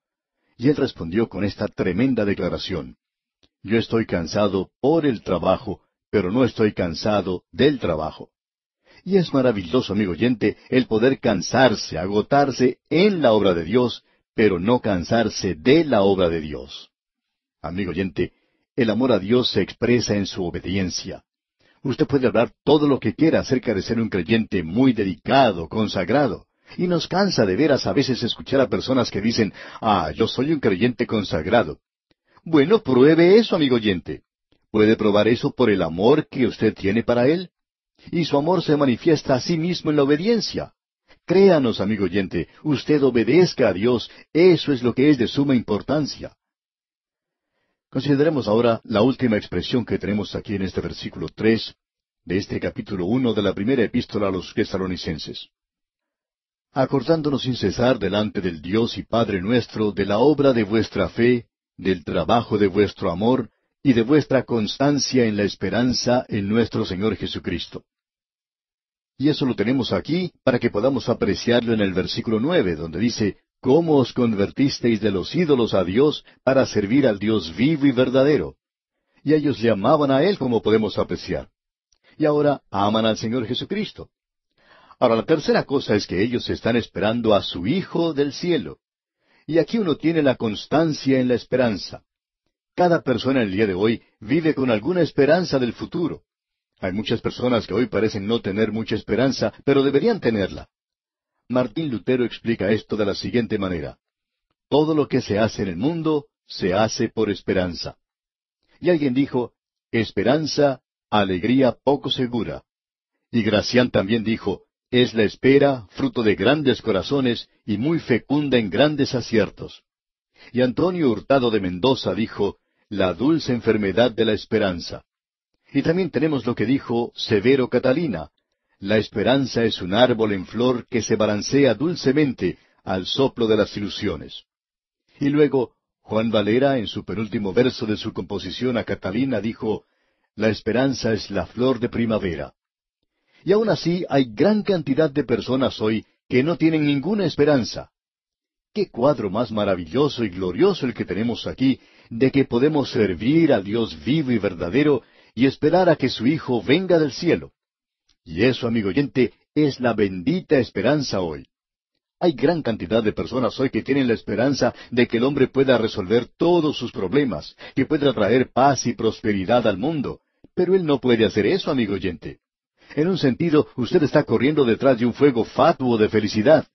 Y él respondió con esta tremenda declaración. Yo estoy cansado por el trabajo, pero no estoy cansado del trabajo. Y es maravilloso, amigo oyente, el poder cansarse, agotarse en la obra de Dios, pero no cansarse de la obra de Dios. Amigo oyente, el amor a Dios se expresa en su obediencia. Usted puede hablar todo lo que quiera acerca de ser un creyente muy dedicado, consagrado. Y nos cansa de veras a veces escuchar a personas que dicen, ah, yo soy un creyente consagrado. Bueno, pruebe eso, amigo oyente. ¿Puede probar eso por el amor que usted tiene para Él? Y su amor se manifiesta a sí mismo en la obediencia. Créanos, amigo oyente, usted obedezca a Dios, eso es lo que es de suma importancia. Consideremos ahora la última expresión que tenemos aquí en este versículo tres de este capítulo uno de la primera epístola a los tesalonicenses. Acordándonos sin cesar delante del Dios y Padre nuestro de la obra de vuestra fe, del trabajo de vuestro amor y de vuestra constancia en la esperanza en nuestro Señor Jesucristo. Y eso lo tenemos aquí para que podamos apreciarlo en el versículo nueve, donde dice cómo os convertisteis de los ídolos a Dios para servir al Dios vivo y verdadero. Y ellos llamaban a Él, como podemos apreciar. Y ahora aman al Señor Jesucristo. Ahora, la tercera cosa es que ellos están esperando a su Hijo del cielo. Y aquí uno tiene la constancia en la esperanza. Cada persona el día de hoy vive con alguna esperanza del futuro. Hay muchas personas que hoy parecen no tener mucha esperanza, pero deberían tenerla. Martín Lutero explica esto de la siguiente manera. Todo lo que se hace en el mundo se hace por esperanza. Y alguien dijo, esperanza, alegría poco segura. Y Gracián también dijo, es la espera, fruto de grandes corazones y muy fecunda en grandes aciertos. Y Antonio Hurtado de Mendoza dijo, la dulce enfermedad de la esperanza. Y también tenemos lo que dijo Severo Catalina, la esperanza es un árbol en flor que se balancea dulcemente al soplo de las ilusiones. Y luego, Juan Valera, en su penúltimo verso de su composición a Catalina, dijo, La esperanza es la flor de primavera. Y aún así hay gran cantidad de personas hoy que no tienen ninguna esperanza. Qué cuadro más maravilloso y glorioso el que tenemos aquí, de que podemos servir a Dios vivo y verdadero y esperar a que su Hijo venga del cielo. Y eso, amigo oyente, es la bendita esperanza hoy. Hay gran cantidad de personas hoy que tienen la esperanza de que el hombre pueda resolver todos sus problemas, que pueda traer paz y prosperidad al mundo. Pero él no puede hacer eso, amigo oyente. En un sentido, usted está corriendo detrás de un fuego fatuo de felicidad.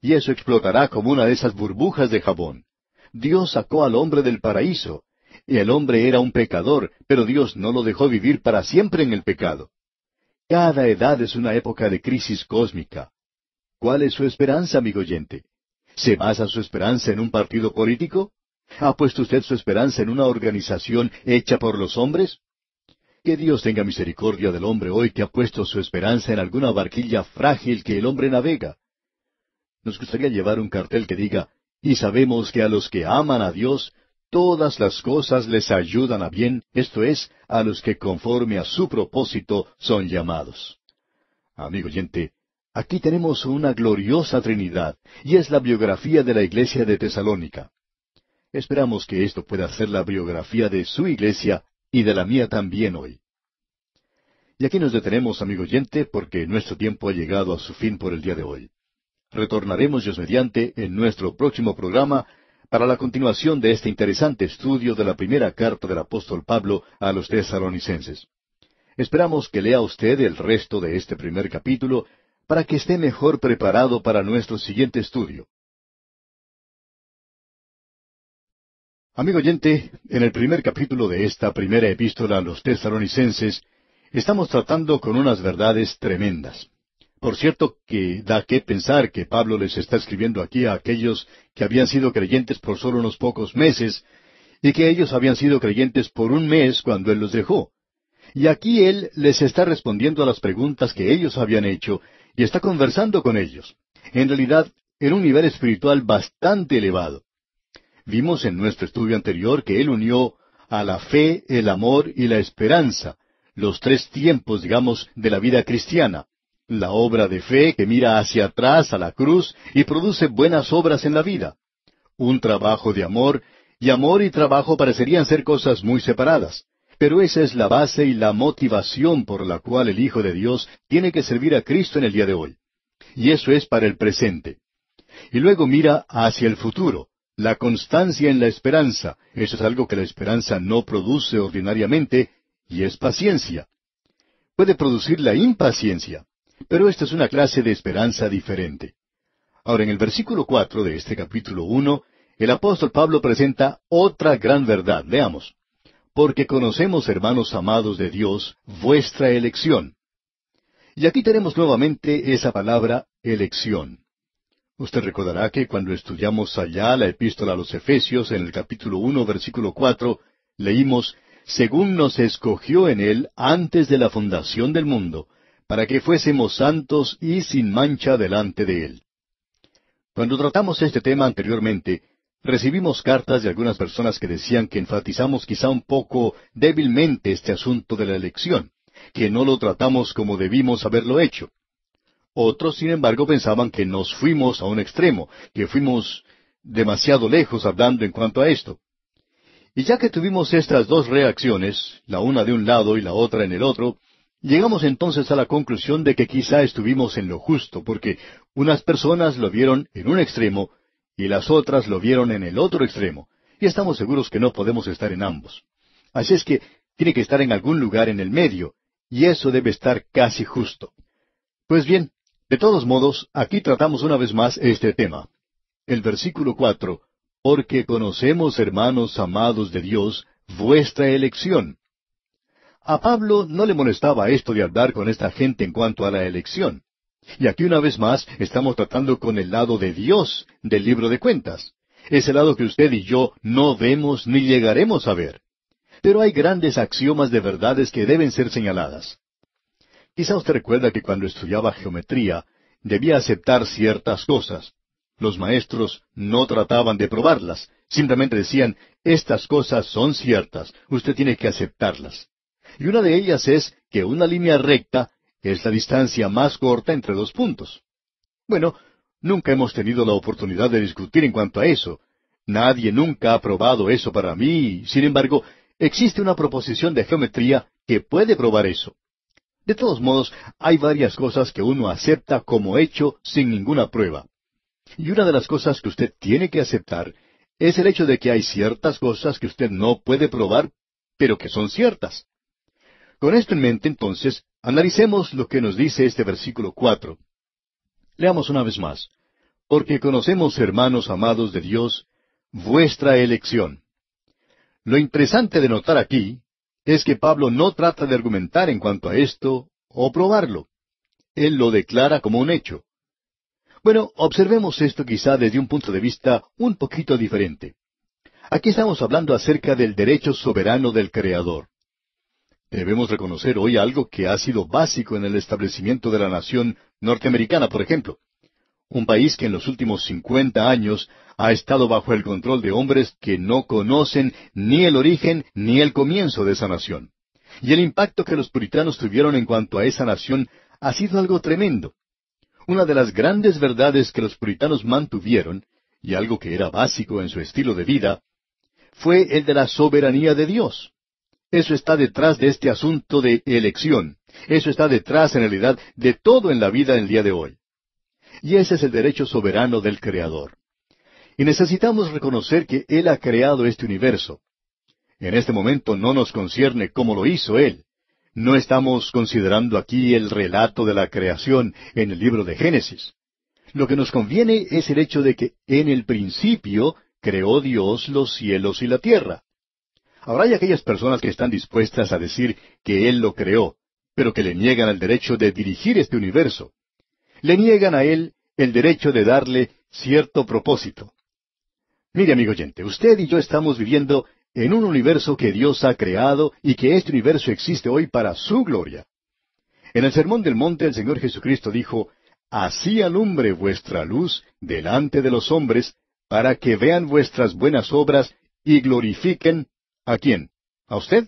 Y eso explotará como una de esas burbujas de jabón. Dios sacó al hombre del paraíso. Y el hombre era un pecador, pero Dios no lo dejó vivir para siempre en el pecado. Cada edad es una época de crisis cósmica. ¿Cuál es su esperanza, amigo oyente? ¿Se basa su esperanza en un partido político? ¿Ha puesto usted su esperanza en una organización hecha por los hombres? Que Dios tenga misericordia del hombre hoy que ha puesto su esperanza en alguna barquilla frágil que el hombre navega. Nos gustaría llevar un cartel que diga, y sabemos que a los que aman a Dios, todas las cosas les ayudan a bien, esto es, a los que conforme a su propósito son llamados. Amigo oyente, aquí tenemos una gloriosa Trinidad, y es la biografía de la iglesia de Tesalónica. Esperamos que esto pueda ser la biografía de su iglesia y de la mía también hoy. Y aquí nos detenemos, amigo oyente, porque nuestro tiempo ha llegado a su fin por el día de hoy. Retornaremos, Dios mediante, en nuestro próximo programa para la continuación de este interesante estudio de la primera carta del apóstol Pablo a los tesalonicenses. Esperamos que lea usted el resto de este primer capítulo para que esté mejor preparado para nuestro siguiente estudio. Amigo oyente, en el primer capítulo de esta primera epístola a los tesalonicenses, estamos tratando con unas verdades tremendas. Por cierto que da que pensar que Pablo les está escribiendo aquí a aquellos que habían sido creyentes por solo unos pocos meses y que ellos habían sido creyentes por un mes cuando él los dejó. Y aquí él les está respondiendo a las preguntas que ellos habían hecho y está conversando con ellos. En realidad, en un nivel espiritual bastante elevado. Vimos en nuestro estudio anterior que él unió a la fe, el amor y la esperanza, los tres tiempos, digamos, de la vida cristiana la obra de fe que mira hacia atrás a la cruz y produce buenas obras en la vida, un trabajo de amor, y amor y trabajo parecerían ser cosas muy separadas, pero esa es la base y la motivación por la cual el Hijo de Dios tiene que servir a Cristo en el día de hoy. Y eso es para el presente. Y luego mira hacia el futuro, la constancia en la esperanza, eso es algo que la esperanza no produce ordinariamente, y es paciencia. Puede producir la impaciencia, pero esta es una clase de esperanza diferente. Ahora, en el versículo cuatro de este capítulo uno, el apóstol Pablo presenta otra gran verdad. veamos, Porque conocemos, hermanos amados de Dios, vuestra elección. Y aquí tenemos nuevamente esa palabra elección. Usted recordará que cuando estudiamos allá la epístola a los Efesios en el capítulo uno, versículo cuatro, leímos, según nos escogió en él antes de la fundación del mundo, para que fuésemos santos y sin mancha delante de Él. Cuando tratamos este tema anteriormente, recibimos cartas de algunas personas que decían que enfatizamos quizá un poco débilmente este asunto de la elección, que no lo tratamos como debimos haberlo hecho. Otros, sin embargo, pensaban que nos fuimos a un extremo, que fuimos demasiado lejos hablando en cuanto a esto. Y ya que tuvimos estas dos reacciones, la una de un lado y la otra en el otro, Llegamos entonces a la conclusión de que quizá estuvimos en lo justo, porque unas personas lo vieron en un extremo y las otras lo vieron en el otro extremo, y estamos seguros que no podemos estar en ambos. Así es que tiene que estar en algún lugar en el medio, y eso debe estar casi justo. Pues bien, de todos modos, aquí tratamos una vez más este tema. El versículo cuatro, porque conocemos, hermanos amados de Dios, vuestra elección, a Pablo no le molestaba esto de andar con esta gente en cuanto a la elección. Y aquí una vez más estamos tratando con el lado de Dios del libro de cuentas. Ese lado que usted y yo no vemos ni llegaremos a ver. Pero hay grandes axiomas de verdades que deben ser señaladas. Quizá usted recuerda que cuando estudiaba geometría debía aceptar ciertas cosas. Los maestros no trataban de probarlas, simplemente decían, estas cosas son ciertas, usted tiene que aceptarlas. Y una de ellas es que una línea recta es la distancia más corta entre dos puntos. Bueno, nunca hemos tenido la oportunidad de discutir en cuanto a eso. Nadie nunca ha probado eso para mí, sin embargo, existe una proposición de geometría que puede probar eso. De todos modos, hay varias cosas que uno acepta como hecho sin ninguna prueba. Y una de las cosas que usted tiene que aceptar es el hecho de que hay ciertas cosas que usted no puede probar, pero que son ciertas. Con esto en mente, entonces, analicemos lo que nos dice este versículo cuatro. Leamos una vez más. Porque conocemos, hermanos amados de Dios, vuestra elección. Lo interesante de notar aquí es que Pablo no trata de argumentar en cuanto a esto o probarlo. Él lo declara como un hecho. Bueno, observemos esto quizá desde un punto de vista un poquito diferente. Aquí estamos hablando acerca del derecho soberano del Creador. Debemos reconocer hoy algo que ha sido básico en el establecimiento de la nación norteamericana, por ejemplo. Un país que en los últimos cincuenta años ha estado bajo el control de hombres que no conocen ni el origen ni el comienzo de esa nación. Y el impacto que los puritanos tuvieron en cuanto a esa nación ha sido algo tremendo. Una de las grandes verdades que los puritanos mantuvieron, y algo que era básico en su estilo de vida, fue el de la soberanía de Dios. Eso está detrás de este asunto de elección. Eso está detrás, en realidad, de todo en la vida en el día de hoy. Y ese es el derecho soberano del Creador. Y necesitamos reconocer que Él ha creado este universo. En este momento no nos concierne cómo lo hizo Él. No estamos considerando aquí el relato de la creación en el libro de Génesis. Lo que nos conviene es el hecho de que en el principio creó Dios los cielos y la tierra. Ahora hay aquellas personas que están dispuestas a decir que Él lo creó, pero que le niegan el derecho de dirigir este universo. Le niegan a Él el derecho de darle cierto propósito. Mire, amigo oyente, usted y yo estamos viviendo en un universo que Dios ha creado y que este universo existe hoy para su gloria. En el Sermón del Monte el Señor Jesucristo dijo, Así alumbre vuestra luz delante de los hombres, para que vean vuestras buenas obras y glorifiquen ¿A quién? ¿A usted?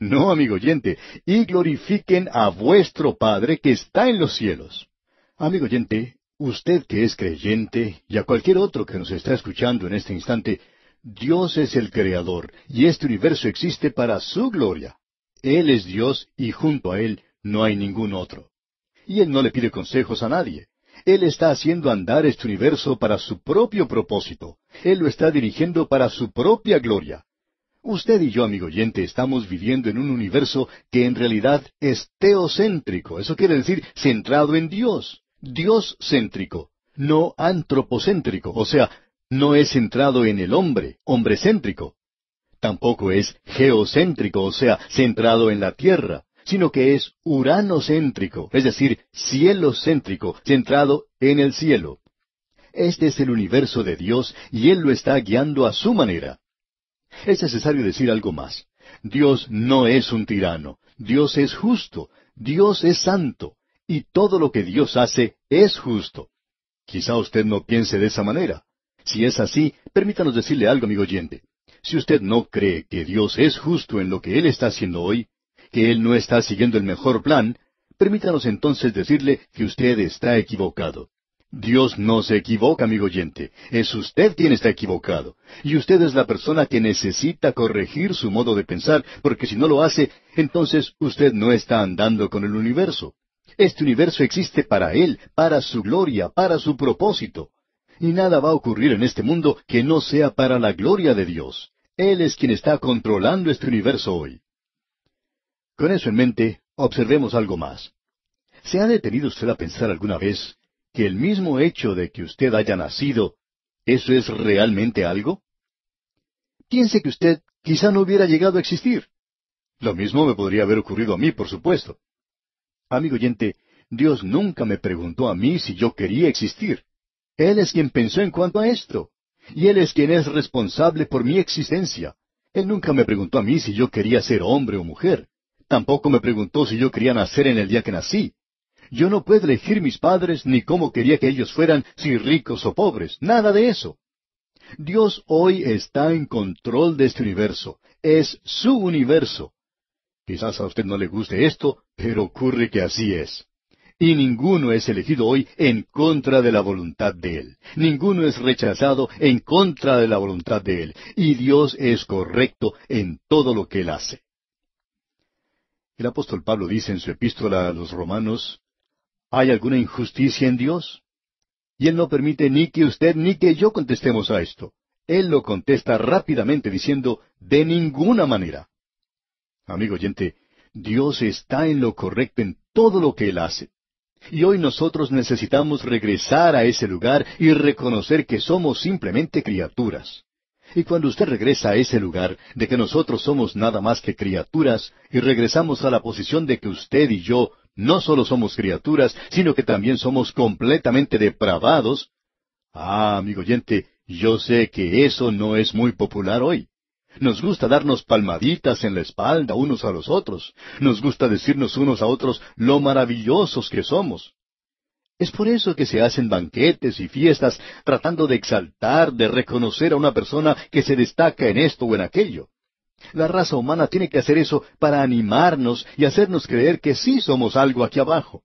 No, amigo oyente, y glorifiquen a vuestro Padre que está en los cielos. Amigo oyente, usted que es creyente y a cualquier otro que nos está escuchando en este instante, Dios es el Creador y este universo existe para su gloria. Él es Dios y junto a Él no hay ningún otro. Y Él no le pide consejos a nadie. Él está haciendo andar este universo para su propio propósito. Él lo está dirigiendo para su propia gloria. Usted y yo, amigo oyente, estamos viviendo en un universo que en realidad es teocéntrico. Eso quiere decir centrado en Dios. Dios céntrico, no antropocéntrico. O sea, no es centrado en el hombre, hombre céntrico. Tampoco es geocéntrico, o sea, centrado en la tierra, sino que es uranocéntrico, es decir, cielo céntrico, centrado en el cielo. Este es el universo de Dios y Él lo está guiando a su manera. Es necesario decir algo más. Dios no es un tirano, Dios es justo, Dios es santo, y todo lo que Dios hace es justo. Quizá usted no piense de esa manera. Si es así, permítanos decirle algo, amigo oyente. Si usted no cree que Dios es justo en lo que Él está haciendo hoy, que Él no está siguiendo el mejor plan, permítanos entonces decirle que usted está equivocado. Dios no se equivoca, amigo oyente. Es usted quien está equivocado. Y usted es la persona que necesita corregir su modo de pensar, porque si no lo hace, entonces usted no está andando con el universo. Este universo existe para Él, para su gloria, para su propósito. Y nada va a ocurrir en este mundo que no sea para la gloria de Dios. Él es quien está controlando este universo hoy. Con eso en mente, observemos algo más. ¿Se ha detenido usted a pensar alguna vez que el mismo hecho de que usted haya nacido, ¿eso es realmente algo? Piense que usted quizá no hubiera llegado a existir. Lo mismo me podría haber ocurrido a mí, por supuesto. Amigo oyente, Dios nunca me preguntó a mí si yo quería existir. Él es quien pensó en cuanto a esto, y Él es quien es responsable por mi existencia. Él nunca me preguntó a mí si yo quería ser hombre o mujer. Tampoco me preguntó si yo quería nacer en el día que nací. Yo no puedo elegir mis padres ni cómo quería que ellos fueran, si ricos o pobres, nada de eso. Dios hoy está en control de este universo. Es su universo. Quizás a usted no le guste esto, pero ocurre que así es. Y ninguno es elegido hoy en contra de la voluntad de Él. Ninguno es rechazado en contra de la voluntad de Él. Y Dios es correcto en todo lo que Él hace. El apóstol Pablo dice en su epístola a los Romanos, ¿Hay alguna injusticia en Dios? Y Él no permite ni que usted ni que yo contestemos a esto. Él lo contesta rápidamente diciendo, de ninguna manera. Amigo oyente, Dios está en lo correcto en todo lo que Él hace. Y hoy nosotros necesitamos regresar a ese lugar y reconocer que somos simplemente criaturas. Y cuando usted regresa a ese lugar de que nosotros somos nada más que criaturas y regresamos a la posición de que usted y yo no solo somos criaturas, sino que también somos completamente depravados. Ah, amigo oyente, yo sé que eso no es muy popular hoy. Nos gusta darnos palmaditas en la espalda unos a los otros. Nos gusta decirnos unos a otros lo maravillosos que somos. Es por eso que se hacen banquetes y fiestas tratando de exaltar, de reconocer a una persona que se destaca en esto o en aquello. La raza humana tiene que hacer eso para animarnos y hacernos creer que sí somos algo aquí abajo.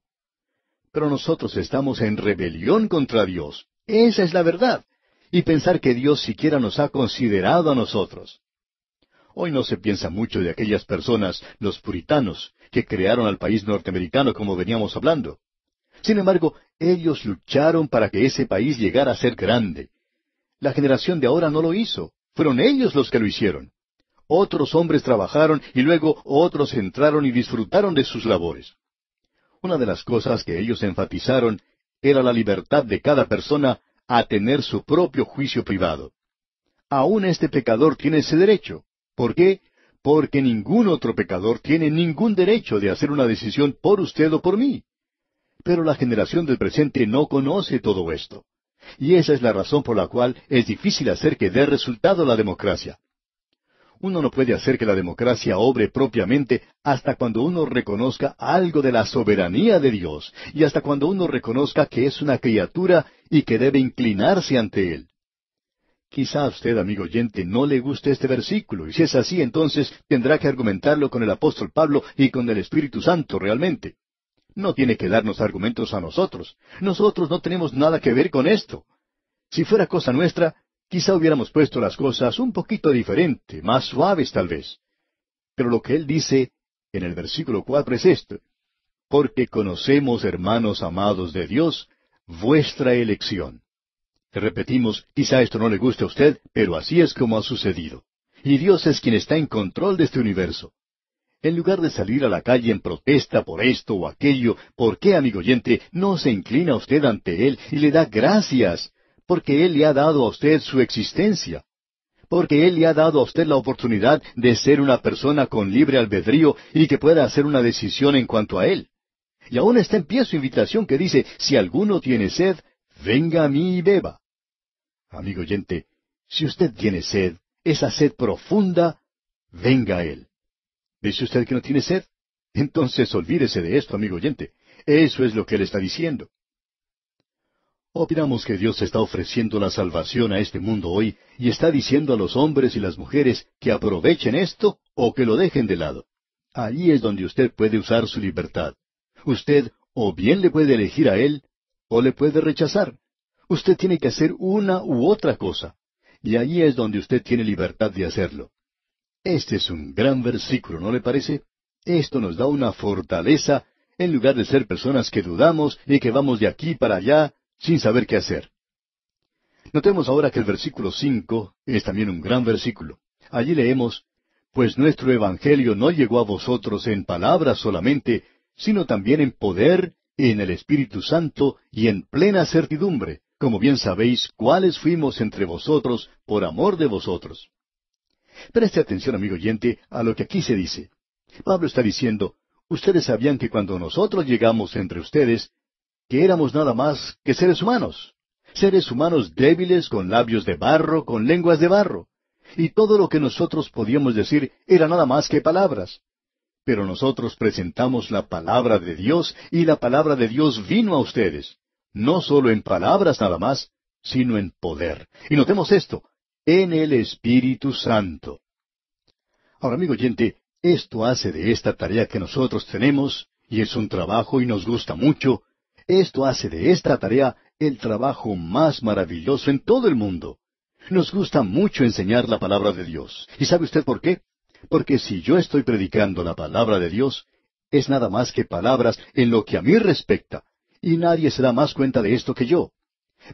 Pero nosotros estamos en rebelión contra Dios. Esa es la verdad. Y pensar que Dios siquiera nos ha considerado a nosotros. Hoy no se piensa mucho de aquellas personas, los puritanos, que crearon al país norteamericano como veníamos hablando. Sin embargo, ellos lucharon para que ese país llegara a ser grande. La generación de ahora no lo hizo. Fueron ellos los que lo hicieron. Otros hombres trabajaron y luego otros entraron y disfrutaron de sus labores. Una de las cosas que ellos enfatizaron era la libertad de cada persona a tener su propio juicio privado. Aún este pecador tiene ese derecho. ¿Por qué? Porque ningún otro pecador tiene ningún derecho de hacer una decisión por usted o por mí. Pero la generación del presente no conoce todo esto. Y esa es la razón por la cual es difícil hacer que dé resultado la democracia. Uno no puede hacer que la democracia obre propiamente hasta cuando uno reconozca algo de la soberanía de Dios y hasta cuando uno reconozca que es una criatura y que debe inclinarse ante Él. Quizá a usted, amigo oyente, no le guste este versículo, y si es así, entonces tendrá que argumentarlo con el apóstol Pablo y con el Espíritu Santo realmente. No tiene que darnos argumentos a nosotros. Nosotros no tenemos nada que ver con esto. Si fuera cosa nuestra, Quizá hubiéramos puesto las cosas un poquito diferente, más suaves tal vez. Pero lo que él dice en el versículo cuatro es esto. Porque conocemos, hermanos amados de Dios, vuestra elección. Repetimos, quizá esto no le guste a usted, pero así es como ha sucedido. Y Dios es quien está en control de este universo. En lugar de salir a la calle en protesta por esto o aquello, ¿por qué, amigo oyente, no se inclina usted ante Él y le da gracias porque Él le ha dado a usted su existencia, porque Él le ha dado a usted la oportunidad de ser una persona con libre albedrío y que pueda hacer una decisión en cuanto a Él. Y aún está en pie su invitación que dice, si alguno tiene sed, venga a mí y beba. Amigo oyente, si usted tiene sed, esa sed profunda, venga a Él. ¿Dice usted que no tiene sed? Entonces olvídese de esto, amigo oyente. Eso es lo que Él está diciendo. Opinamos que Dios está ofreciendo la salvación a este mundo hoy y está diciendo a los hombres y las mujeres que aprovechen esto o que lo dejen de lado. Allí es donde usted puede usar su libertad. Usted o bien le puede elegir a Él o le puede rechazar. Usted tiene que hacer una u otra cosa. Y allí es donde usted tiene libertad de hacerlo. Este es un gran versículo, ¿no le parece? Esto nos da una fortaleza en lugar de ser personas que dudamos y que vamos de aquí para allá sin saber qué hacer. Notemos ahora que el versículo cinco es también un gran versículo. Allí leemos Pues nuestro Evangelio no llegó a vosotros en palabras solamente, sino también en poder, en el Espíritu Santo y en plena certidumbre, como bien sabéis cuáles fuimos entre vosotros por amor de vosotros. Preste atención, amigo oyente, a lo que aquí se dice. Pablo está diciendo, ustedes sabían que cuando nosotros llegamos entre ustedes, que éramos nada más que seres humanos, seres humanos débiles con labios de barro, con lenguas de barro, y todo lo que nosotros podíamos decir era nada más que palabras. Pero nosotros presentamos la palabra de Dios y la palabra de Dios vino a ustedes, no solo en palabras nada más, sino en poder. Y notemos esto, en el Espíritu Santo. Ahora, amigo oyente, esto hace de esta tarea que nosotros tenemos, y es un trabajo y nos gusta mucho, esto hace de esta tarea el trabajo más maravilloso en todo el mundo. Nos gusta mucho enseñar la palabra de Dios. ¿Y sabe usted por qué? Porque si yo estoy predicando la palabra de Dios, es nada más que palabras en lo que a mí respecta, y nadie se da más cuenta de esto que yo.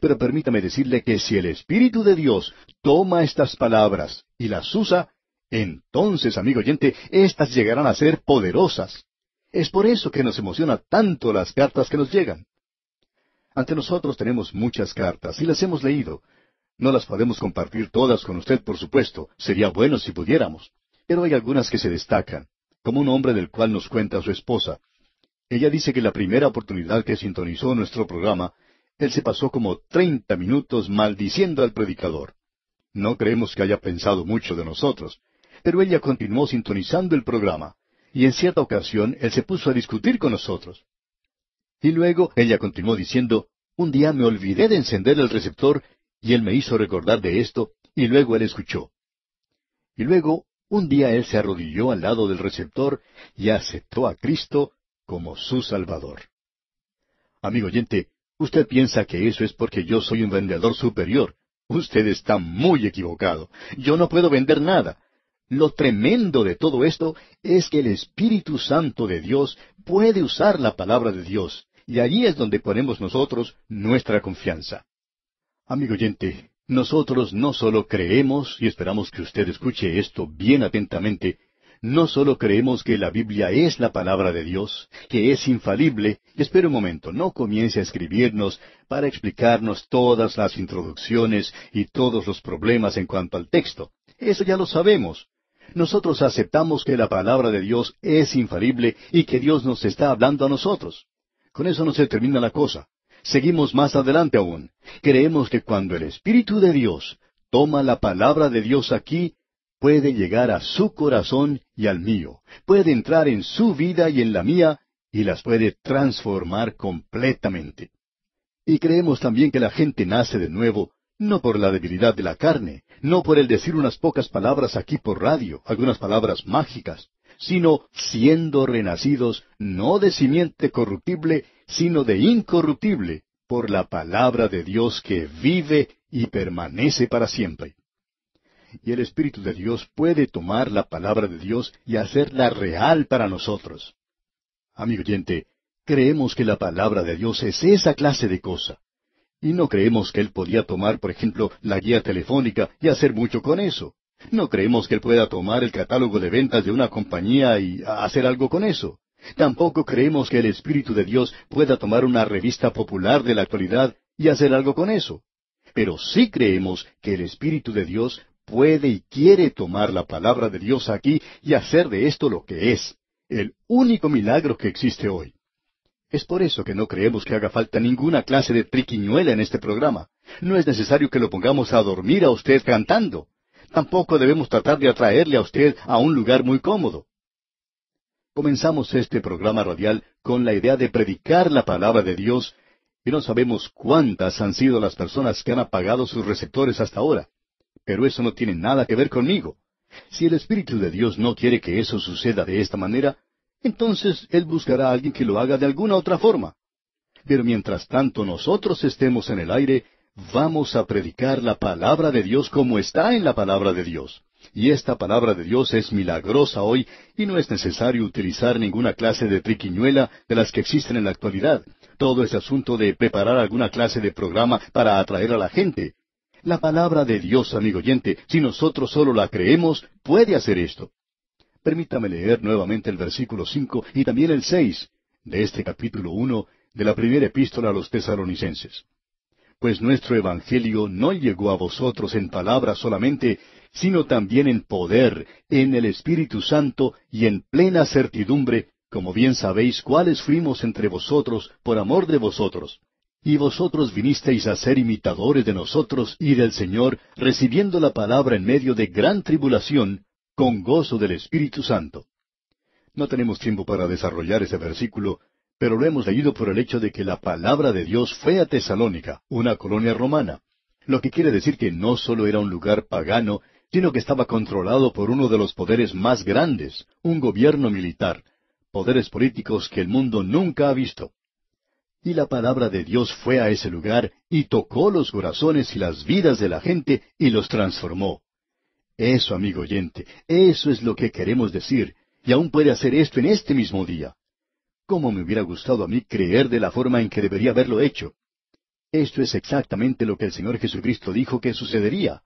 Pero permítame decirle que si el Espíritu de Dios toma estas palabras y las usa, entonces, amigo oyente, éstas llegarán a ser poderosas. Es por eso que nos emociona tanto las cartas que nos llegan. Ante nosotros tenemos muchas cartas y las hemos leído. No las podemos compartir todas con usted, por supuesto. Sería bueno si pudiéramos. Pero hay algunas que se destacan, como un hombre del cual nos cuenta su esposa. Ella dice que la primera oportunidad que sintonizó nuestro programa, él se pasó como treinta minutos maldiciendo al predicador. No creemos que haya pensado mucho de nosotros, pero ella continuó sintonizando el programa y en cierta ocasión él se puso a discutir con nosotros. Y luego ella continuó diciendo, un día me olvidé de encender el receptor y él me hizo recordar de esto y luego él escuchó. Y luego un día él se arrodilló al lado del receptor y aceptó a Cristo como su Salvador. Amigo oyente, usted piensa que eso es porque yo soy un vendedor superior. Usted está muy equivocado. Yo no puedo vender nada. Lo tremendo de todo esto es que el Espíritu Santo de Dios puede usar la palabra de Dios, y allí es donde ponemos nosotros nuestra confianza. Amigo oyente, nosotros no solo creemos, y esperamos que usted escuche esto bien atentamente, no solo creemos que la Biblia es la palabra de Dios, que es infalible, y un momento, no comience a escribirnos para explicarnos todas las introducciones y todos los problemas en cuanto al texto. Eso ya lo sabemos. Nosotros aceptamos que la palabra de Dios es infalible y que Dios nos está hablando a nosotros. Con eso no se termina la cosa. Seguimos más adelante aún. Creemos que cuando el Espíritu de Dios toma la palabra de Dios aquí, puede llegar a su corazón y al mío, puede entrar en su vida y en la mía, y las puede transformar completamente. Y creemos también que la gente nace de nuevo no por la debilidad de la carne, no por el decir unas pocas palabras aquí por radio, algunas palabras mágicas, sino siendo renacidos no de simiente corruptible, sino de incorruptible, por la palabra de Dios que vive y permanece para siempre. Y el Espíritu de Dios puede tomar la palabra de Dios y hacerla real para nosotros. Amigo oyente, creemos que la palabra de Dios es esa clase de cosa. Y no creemos que él podía tomar, por ejemplo, la guía telefónica y hacer mucho con eso. No creemos que él pueda tomar el catálogo de ventas de una compañía y hacer algo con eso. Tampoco creemos que el Espíritu de Dios pueda tomar una revista popular de la actualidad y hacer algo con eso. Pero sí creemos que el Espíritu de Dios puede y quiere tomar la palabra de Dios aquí y hacer de esto lo que es, el único milagro que existe hoy. Es por eso que no creemos que haga falta ninguna clase de triquiñuela en este programa. No es necesario que lo pongamos a dormir a usted cantando. Tampoco debemos tratar de atraerle a usted a un lugar muy cómodo. Comenzamos este programa radial con la idea de predicar la palabra de Dios y no sabemos cuántas han sido las personas que han apagado sus receptores hasta ahora. Pero eso no tiene nada que ver conmigo. Si el Espíritu de Dios no quiere que eso suceda de esta manera, entonces Él buscará a alguien que lo haga de alguna otra forma. Pero mientras tanto nosotros estemos en el aire, vamos a predicar la palabra de Dios como está en la palabra de Dios. Y esta palabra de Dios es milagrosa hoy y no es necesario utilizar ninguna clase de triquiñuela de las que existen en la actualidad. Todo es asunto de preparar alguna clase de programa para atraer a la gente. La palabra de Dios, amigo oyente, si nosotros solo la creemos, puede hacer esto. Permítame leer nuevamente el versículo cinco y también el seis de este capítulo uno de la primera epístola a los tesalonicenses. Pues nuestro Evangelio no llegó a vosotros en palabra solamente, sino también en poder, en el Espíritu Santo y en plena certidumbre, como bien sabéis cuáles fuimos entre vosotros por amor de vosotros. Y vosotros vinisteis a ser imitadores de nosotros y del Señor, recibiendo la palabra en medio de gran tribulación, con gozo del Espíritu Santo. No tenemos tiempo para desarrollar ese versículo, pero lo hemos leído por el hecho de que la palabra de Dios fue a Tesalónica, una colonia romana, lo que quiere decir que no solo era un lugar pagano, sino que estaba controlado por uno de los poderes más grandes, un gobierno militar, poderes políticos que el mundo nunca ha visto. Y la palabra de Dios fue a ese lugar y tocó los corazones y las vidas de la gente y los transformó. Eso, amigo oyente, eso es lo que queremos decir, y aún puede hacer esto en este mismo día. ¿Cómo me hubiera gustado a mí creer de la forma en que debería haberlo hecho? Esto es exactamente lo que el Señor Jesucristo dijo que sucedería.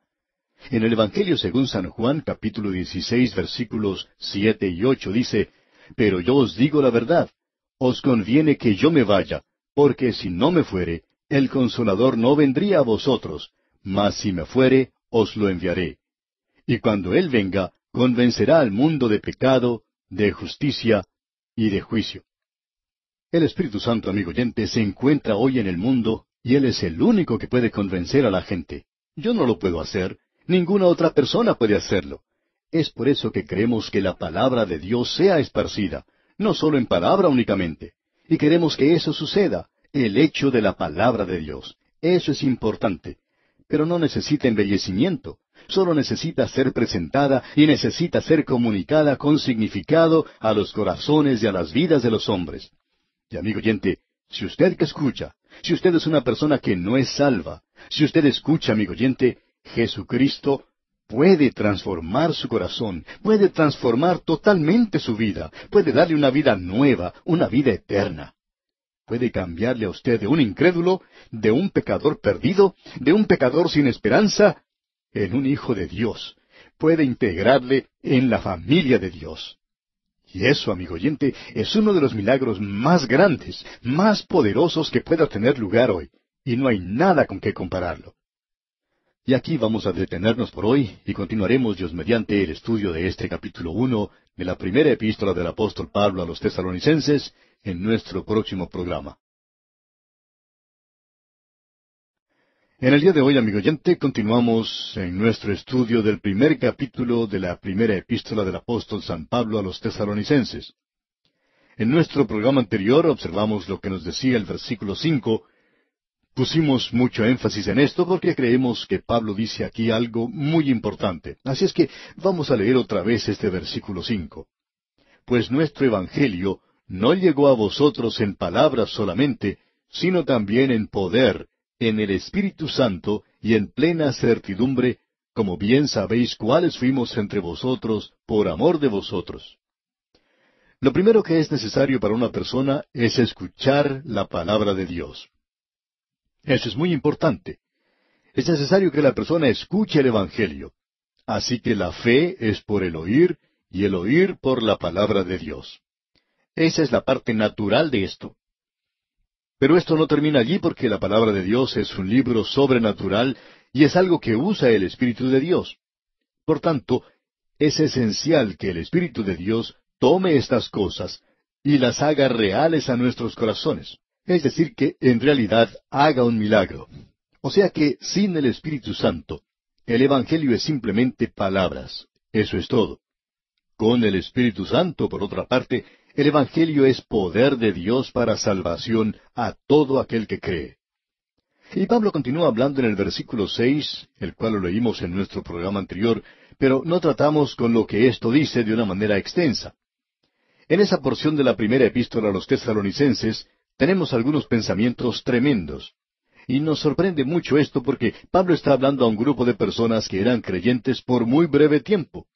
En el Evangelio según San Juan capítulo 16 versículos siete y ocho dice, Pero yo os digo la verdad, os conviene que yo me vaya, porque si no me fuere, el consolador no vendría a vosotros, mas si me fuere, os lo enviaré y cuando Él venga, convencerá al mundo de pecado, de justicia y de juicio. El Espíritu Santo, amigo oyente, se encuentra hoy en el mundo y Él es el único que puede convencer a la gente. Yo no lo puedo hacer, ninguna otra persona puede hacerlo. Es por eso que creemos que la palabra de Dios sea esparcida, no solo en palabra únicamente. Y queremos que eso suceda, el hecho de la palabra de Dios. Eso es importante. Pero no necesita embellecimiento solo necesita ser presentada y necesita ser comunicada con significado a los corazones y a las vidas de los hombres. Y amigo oyente, si usted que escucha, si usted es una persona que no es salva, si usted escucha, amigo oyente, Jesucristo puede transformar su corazón, puede transformar totalmente su vida, puede darle una vida nueva, una vida eterna. Puede cambiarle a usted de un incrédulo, de un pecador perdido, de un pecador sin esperanza, en un hijo de Dios, puede integrarle en la familia de Dios. Y eso, amigo oyente, es uno de los milagros más grandes, más poderosos que pueda tener lugar hoy, y no hay nada con que compararlo. Y aquí vamos a detenernos por hoy y continuaremos Dios mediante el estudio de este capítulo 1 de la primera epístola del apóstol Pablo a los tesalonicenses en nuestro próximo programa. En el día de hoy, amigo oyente, continuamos en nuestro estudio del primer capítulo de la primera epístola del apóstol San Pablo a los tesalonicenses. En nuestro programa anterior observamos lo que nos decía el versículo cinco. Pusimos mucho énfasis en esto porque creemos que Pablo dice aquí algo muy importante. Así es que vamos a leer otra vez este versículo cinco. Pues nuestro Evangelio no llegó a vosotros en palabras solamente, sino también en poder en el Espíritu Santo y en plena certidumbre, como bien sabéis cuáles fuimos entre vosotros por amor de vosotros. Lo primero que es necesario para una persona es escuchar la palabra de Dios. Eso es muy importante. Es necesario que la persona escuche el Evangelio. Así que la fe es por el oír y el oír por la palabra de Dios. Esa es la parte natural de esto. Pero esto no termina allí porque la palabra de Dios es un libro sobrenatural y es algo que usa el Espíritu de Dios. Por tanto, es esencial que el Espíritu de Dios tome estas cosas y las haga reales a nuestros corazones. Es decir, que en realidad haga un milagro. O sea que sin el Espíritu Santo, el Evangelio es simplemente palabras. Eso es todo. Con el Espíritu Santo, por otra parte, el Evangelio es poder de Dios para salvación a todo aquel que cree. Y Pablo continúa hablando en el versículo seis, el cual lo leímos en nuestro programa anterior, pero no tratamos con lo que esto dice de una manera extensa. En esa porción de la primera epístola a los tesalonicenses tenemos algunos pensamientos tremendos. Y nos sorprende mucho esto porque Pablo está hablando a un grupo de personas que eran creyentes por muy breve tiempo.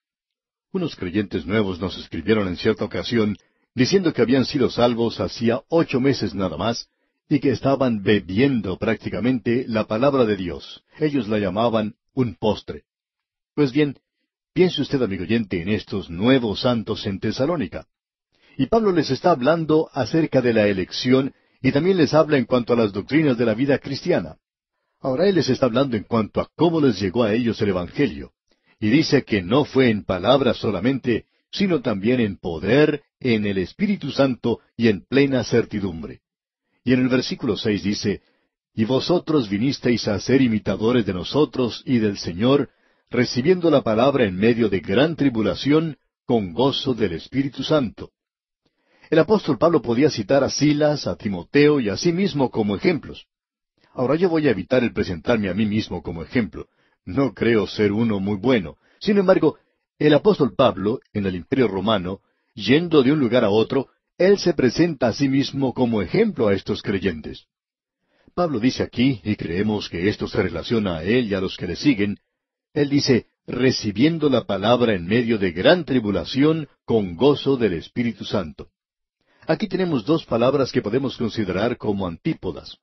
Unos creyentes nuevos nos escribieron en cierta ocasión diciendo que habían sido salvos hacía ocho meses nada más y que estaban bebiendo prácticamente la palabra de Dios. Ellos la llamaban un postre. Pues bien, piense usted, amigo oyente, en estos nuevos santos en Tesalónica. Y Pablo les está hablando acerca de la elección y también les habla en cuanto a las doctrinas de la vida cristiana. Ahora él les está hablando en cuanto a cómo les llegó a ellos el Evangelio. Y dice que no fue en palabras solamente, sino también en poder, en el Espíritu Santo y en plena certidumbre. Y en el versículo seis dice, Y vosotros vinisteis a ser imitadores de nosotros y del Señor, recibiendo la palabra en medio de gran tribulación, con gozo del Espíritu Santo. El apóstol Pablo podía citar a Silas, a Timoteo y a sí mismo como ejemplos. Ahora yo voy a evitar el presentarme a mí mismo como ejemplo. No creo ser uno muy bueno. Sin embargo, el apóstol Pablo, en el Imperio Romano, yendo de un lugar a otro, él se presenta a sí mismo como ejemplo a estos creyentes. Pablo dice aquí, y creemos que esto se relaciona a él y a los que le siguen, él dice, recibiendo la palabra en medio de gran tribulación con gozo del Espíritu Santo. Aquí tenemos dos palabras que podemos considerar como antípodas.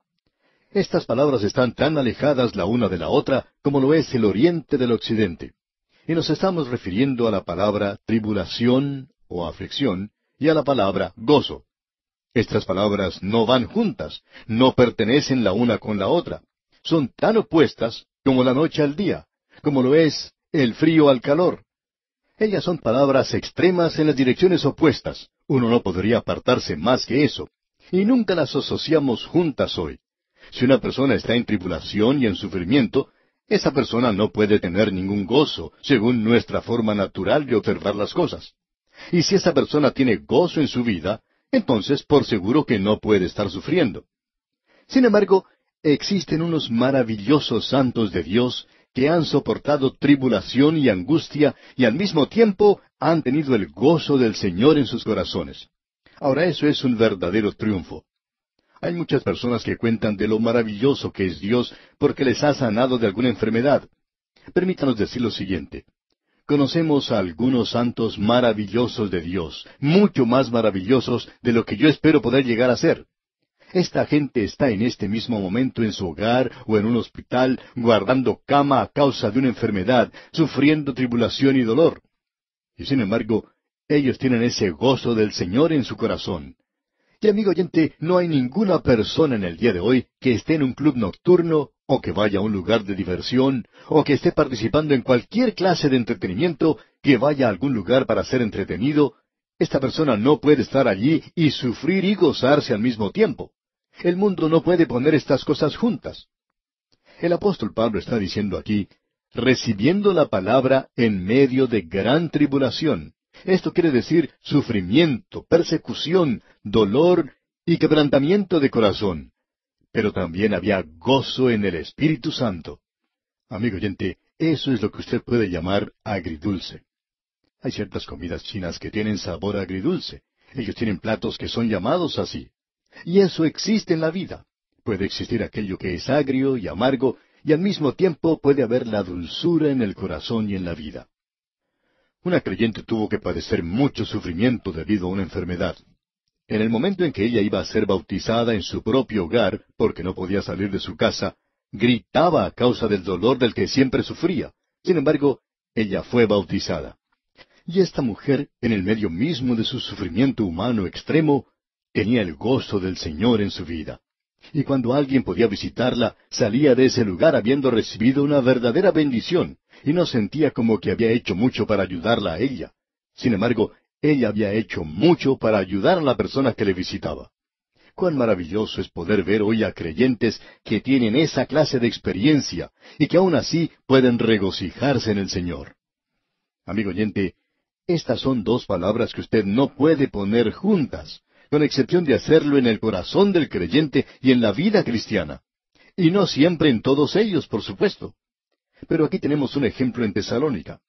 Estas palabras están tan alejadas la una de la otra como lo es el oriente del occidente. Y nos estamos refiriendo a la palabra tribulación o aflicción y a la palabra gozo. Estas palabras no van juntas, no pertenecen la una con la otra. Son tan opuestas como la noche al día, como lo es el frío al calor. Ellas son palabras extremas en las direcciones opuestas. Uno no podría apartarse más que eso. Y nunca las asociamos juntas hoy. Si una persona está en tribulación y en sufrimiento, esa persona no puede tener ningún gozo, según nuestra forma natural de observar las cosas. Y si esa persona tiene gozo en su vida, entonces por seguro que no puede estar sufriendo. Sin embargo, existen unos maravillosos santos de Dios que han soportado tribulación y angustia y al mismo tiempo han tenido el gozo del Señor en sus corazones. Ahora eso es un verdadero triunfo. Hay muchas personas que cuentan de lo maravilloso que es Dios porque les ha sanado de alguna enfermedad. Permítanos decir lo siguiente. Conocemos a algunos santos maravillosos de Dios, mucho más maravillosos de lo que yo espero poder llegar a ser. Esta gente está en este mismo momento en su hogar o en un hospital, guardando cama a causa de una enfermedad, sufriendo tribulación y dolor. Y sin embargo, ellos tienen ese gozo del Señor en su corazón. Y amigo oyente, no hay ninguna persona en el día de hoy que esté en un club nocturno o que vaya a un lugar de diversión o que esté participando en cualquier clase de entretenimiento, que vaya a algún lugar para ser entretenido. Esta persona no puede estar allí y sufrir y gozarse al mismo tiempo. El mundo no puede poner estas cosas juntas. El apóstol Pablo está diciendo aquí, recibiendo la palabra en medio de gran tribulación. Esto quiere decir sufrimiento, persecución, dolor y quebrantamiento de corazón. Pero también había gozo en el Espíritu Santo. Amigo oyente, eso es lo que usted puede llamar agridulce. Hay ciertas comidas chinas que tienen sabor agridulce. Ellos tienen platos que son llamados así. Y eso existe en la vida. Puede existir aquello que es agrio y amargo, y al mismo tiempo puede haber la dulzura en el corazón y en la vida. Una creyente tuvo que padecer mucho sufrimiento debido a una enfermedad. En el momento en que ella iba a ser bautizada en su propio hogar, porque no podía salir de su casa, gritaba a causa del dolor del que siempre sufría. Sin embargo, ella fue bautizada. Y esta mujer, en el medio mismo de su sufrimiento humano extremo, tenía el gozo del Señor en su vida. Y cuando alguien podía visitarla, salía de ese lugar habiendo recibido una verdadera bendición y no sentía como que había hecho mucho para ayudarla a ella. Sin embargo, ella había hecho mucho para ayudar a la persona que le visitaba. Cuán maravilloso es poder ver hoy a creyentes que tienen esa clase de experiencia y que aún así pueden regocijarse en el Señor. Amigo oyente, estas son dos palabras que usted no puede poner juntas, con excepción de hacerlo en el corazón del creyente y en la vida cristiana. Y no siempre en todos ellos, por supuesto. Pero aquí tenemos un ejemplo en Tesalónica.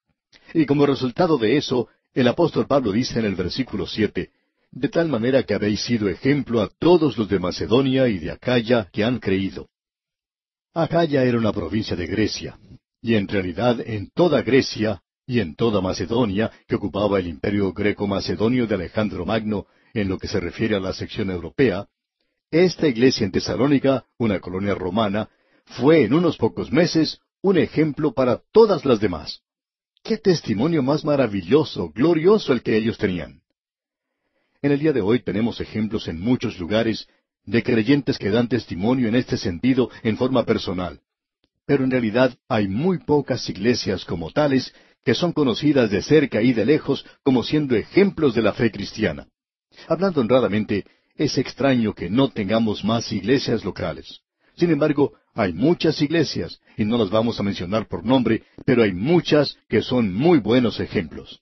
Y como resultado de eso, el apóstol Pablo dice en el versículo siete, de tal manera que habéis sido ejemplo a todos los de Macedonia y de Acaya que han creído. Acaya era una provincia de Grecia, y en realidad en toda Grecia y en toda Macedonia, que ocupaba el imperio greco-macedonio de Alejandro Magno en lo que se refiere a la sección europea, esta iglesia en Tesalónica, una colonia romana, fue en unos pocos meses un ejemplo para todas las demás. ¡Qué testimonio más maravilloso, glorioso el que ellos tenían! En el día de hoy tenemos ejemplos en muchos lugares de creyentes que dan testimonio en este sentido en forma personal. Pero en realidad hay muy pocas iglesias como tales que son conocidas de cerca y de lejos como siendo ejemplos de la fe cristiana. Hablando honradamente, es extraño que no tengamos más iglesias locales. Sin embargo, hay muchas iglesias, y no las vamos a mencionar por nombre, pero hay muchas que son muy buenos ejemplos.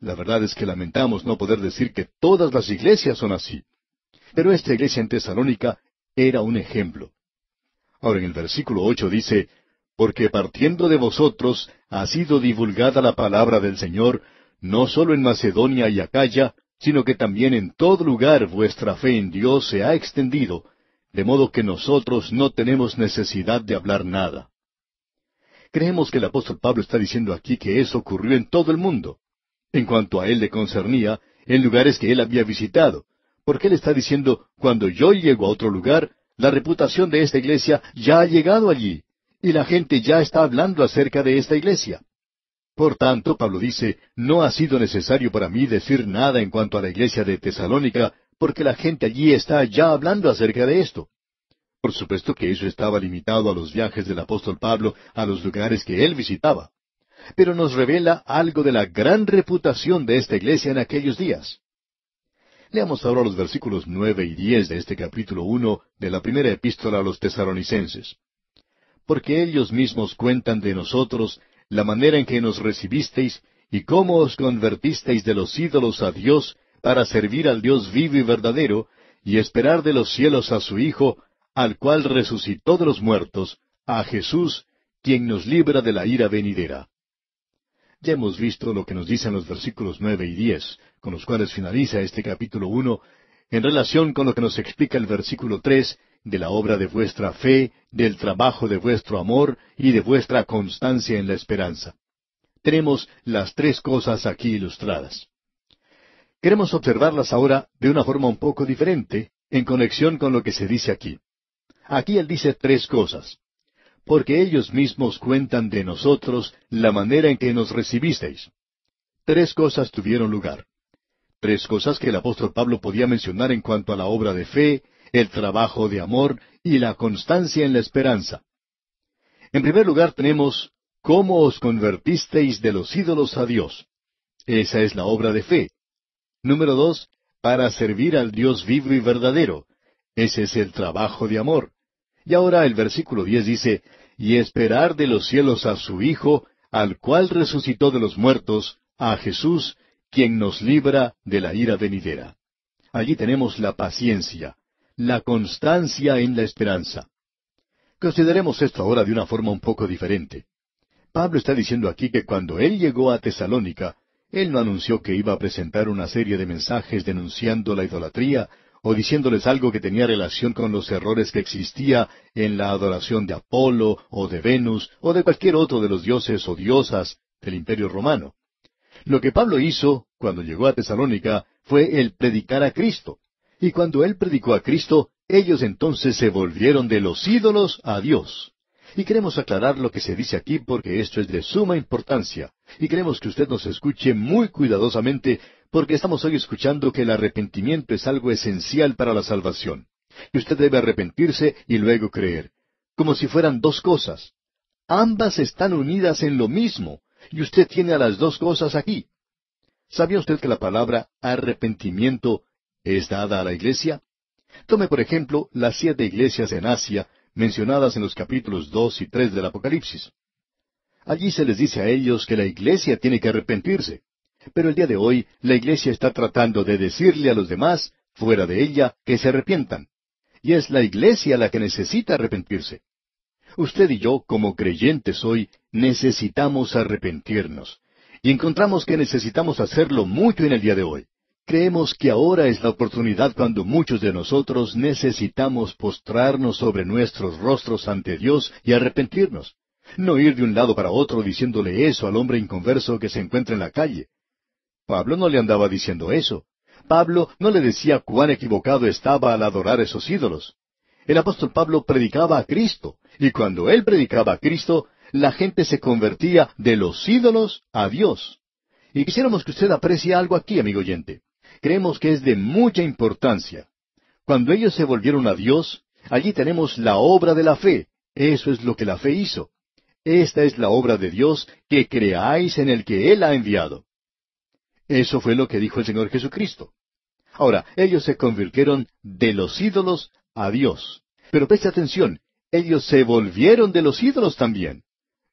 La verdad es que lamentamos no poder decir que todas las iglesias son así. Pero esta iglesia en Tesalónica era un ejemplo. Ahora en el versículo ocho dice, Porque partiendo de vosotros ha sido divulgada la palabra del Señor, no solo en Macedonia y Acaya, sino que también en todo lugar vuestra fe en Dios se ha extendido, de modo que nosotros no tenemos necesidad de hablar nada. Creemos que el apóstol Pablo está diciendo aquí que eso ocurrió en todo el mundo, en cuanto a él le concernía, en lugares que él había visitado, porque él está diciendo, cuando yo llego a otro lugar, la reputación de esta iglesia ya ha llegado allí, y la gente ya está hablando acerca de esta iglesia. Por tanto, Pablo dice, no ha sido necesario para mí decir nada en cuanto a la iglesia de Tesalónica, porque la gente allí está ya hablando acerca de esto. Por supuesto que eso estaba limitado a los viajes del apóstol Pablo a los lugares que él visitaba, pero nos revela algo de la gran reputación de esta iglesia en aquellos días. Leamos ahora los versículos nueve y diez de este capítulo uno de la primera epístola a los tesaronicenses. Porque ellos mismos cuentan de nosotros la manera en que nos recibisteis y cómo os convertisteis de los ídolos a Dios para servir al Dios vivo y verdadero, y esperar de los cielos a su Hijo, al cual resucitó de los muertos, a Jesús, quien nos libra de la ira venidera. Ya hemos visto lo que nos dicen los versículos nueve y diez, con los cuales finaliza este capítulo uno, en relación con lo que nos explica el versículo tres de la obra de vuestra fe, del trabajo de vuestro amor y de vuestra constancia en la esperanza. Tenemos las tres cosas aquí ilustradas. Queremos observarlas ahora de una forma un poco diferente en conexión con lo que se dice aquí. Aquí él dice tres cosas. Porque ellos mismos cuentan de nosotros la manera en que nos recibisteis. Tres cosas tuvieron lugar. Tres cosas que el apóstol Pablo podía mencionar en cuanto a la obra de fe, el trabajo de amor y la constancia en la esperanza. En primer lugar tenemos cómo os convertisteis de los ídolos a Dios. Esa es la obra de fe, Número dos, para servir al Dios vivo y verdadero. Ese es el trabajo de amor. Y ahora el versículo diez dice, y esperar de los cielos a su Hijo, al cual resucitó de los muertos, a Jesús, quien nos libra de la ira venidera. Allí tenemos la paciencia, la constancia en la esperanza. Consideremos esto ahora de una forma un poco diferente. Pablo está diciendo aquí que cuando él llegó a Tesalónica, él no anunció que iba a presentar una serie de mensajes denunciando la idolatría o diciéndoles algo que tenía relación con los errores que existía en la adoración de Apolo o de Venus o de cualquier otro de los dioses o diosas del imperio romano. Lo que Pablo hizo cuando llegó a Tesalónica fue el predicar a Cristo. Y cuando él predicó a Cristo, ellos entonces se volvieron de los ídolos a Dios. Y queremos aclarar lo que se dice aquí porque esto es de suma importancia. Y queremos que usted nos escuche muy cuidadosamente porque estamos hoy escuchando que el arrepentimiento es algo esencial para la salvación. Y usted debe arrepentirse y luego creer. Como si fueran dos cosas. Ambas están unidas en lo mismo. Y usted tiene a las dos cosas aquí. ¿Sabía usted que la palabra arrepentimiento es dada a la iglesia? Tome por ejemplo las siete iglesias en Asia mencionadas en los capítulos dos y tres del Apocalipsis. Allí se les dice a ellos que la iglesia tiene que arrepentirse. Pero el día de hoy la iglesia está tratando de decirle a los demás, fuera de ella, que se arrepientan. Y es la iglesia la que necesita arrepentirse. Usted y yo, como creyentes hoy, necesitamos arrepentirnos. Y encontramos que necesitamos hacerlo mucho en el día de hoy. Creemos que ahora es la oportunidad cuando muchos de nosotros necesitamos postrarnos sobre nuestros rostros ante Dios y arrepentirnos. No ir de un lado para otro diciéndole eso al hombre inconverso que se encuentra en la calle. Pablo no le andaba diciendo eso. Pablo no le decía cuán equivocado estaba al adorar esos ídolos. El apóstol Pablo predicaba a Cristo, y cuando él predicaba a Cristo, la gente se convertía de los ídolos a Dios. Y quisiéramos que usted aprecie algo aquí, amigo oyente creemos que es de mucha importancia. Cuando ellos se volvieron a Dios, allí tenemos la obra de la fe. Eso es lo que la fe hizo. Esta es la obra de Dios, que creáis en el que Él ha enviado. Eso fue lo que dijo el Señor Jesucristo. Ahora, ellos se convirtieron de los ídolos a Dios. Pero preste atención, ellos se volvieron de los ídolos también.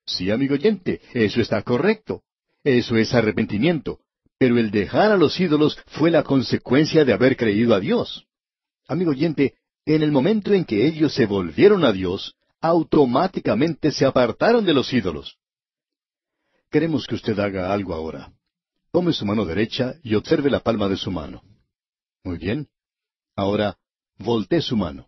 Sí, amigo oyente, eso está correcto. Eso es arrepentimiento pero el dejar a los ídolos fue la consecuencia de haber creído a Dios. Amigo oyente, en el momento en que ellos se volvieron a Dios, automáticamente se apartaron de los ídolos. Queremos que usted haga algo ahora. Tome su mano derecha y observe la palma de su mano. Muy bien. Ahora, voltee su mano.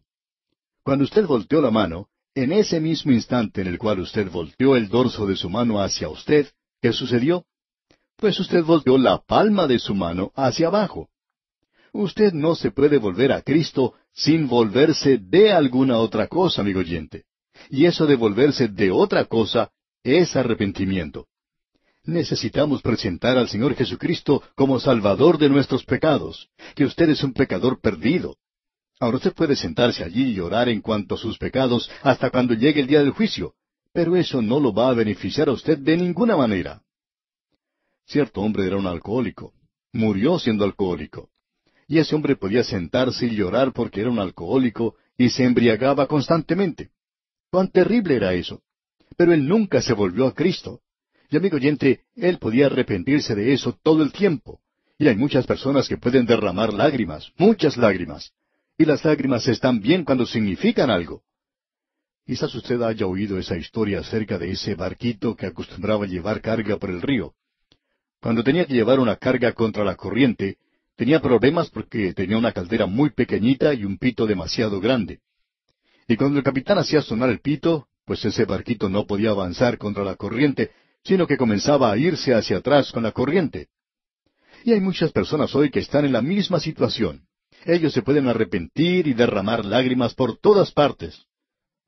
Cuando usted volteó la mano, en ese mismo instante en el cual usted volteó el dorso de su mano hacia usted, ¿qué sucedió? pues usted volvió la palma de su mano hacia abajo. Usted no se puede volver a Cristo sin volverse de alguna otra cosa, amigo oyente. Y eso de volverse de otra cosa es arrepentimiento. Necesitamos presentar al Señor Jesucristo como Salvador de nuestros pecados, que usted es un pecador perdido. Ahora usted puede sentarse allí y llorar en cuanto a sus pecados hasta cuando llegue el día del juicio, pero eso no lo va a beneficiar a usted de ninguna manera. Cierto hombre era un alcohólico. Murió siendo alcohólico. Y ese hombre podía sentarse y llorar porque era un alcohólico y se embriagaba constantemente. ¡Cuán terrible era eso! Pero él nunca se volvió a Cristo. Y amigo oyente, él podía arrepentirse de eso todo el tiempo. Y hay muchas personas que pueden derramar lágrimas, muchas lágrimas. Y las lágrimas están bien cuando significan algo. Quizás usted haya oído esa historia acerca de ese barquito que acostumbraba llevar carga por el río. Cuando tenía que llevar una carga contra la corriente, tenía problemas porque tenía una caldera muy pequeñita y un pito demasiado grande. Y cuando el capitán hacía sonar el pito, pues ese barquito no podía avanzar contra la corriente, sino que comenzaba a irse hacia atrás con la corriente. Y hay muchas personas hoy que están en la misma situación. Ellos se pueden arrepentir y derramar lágrimas por todas partes.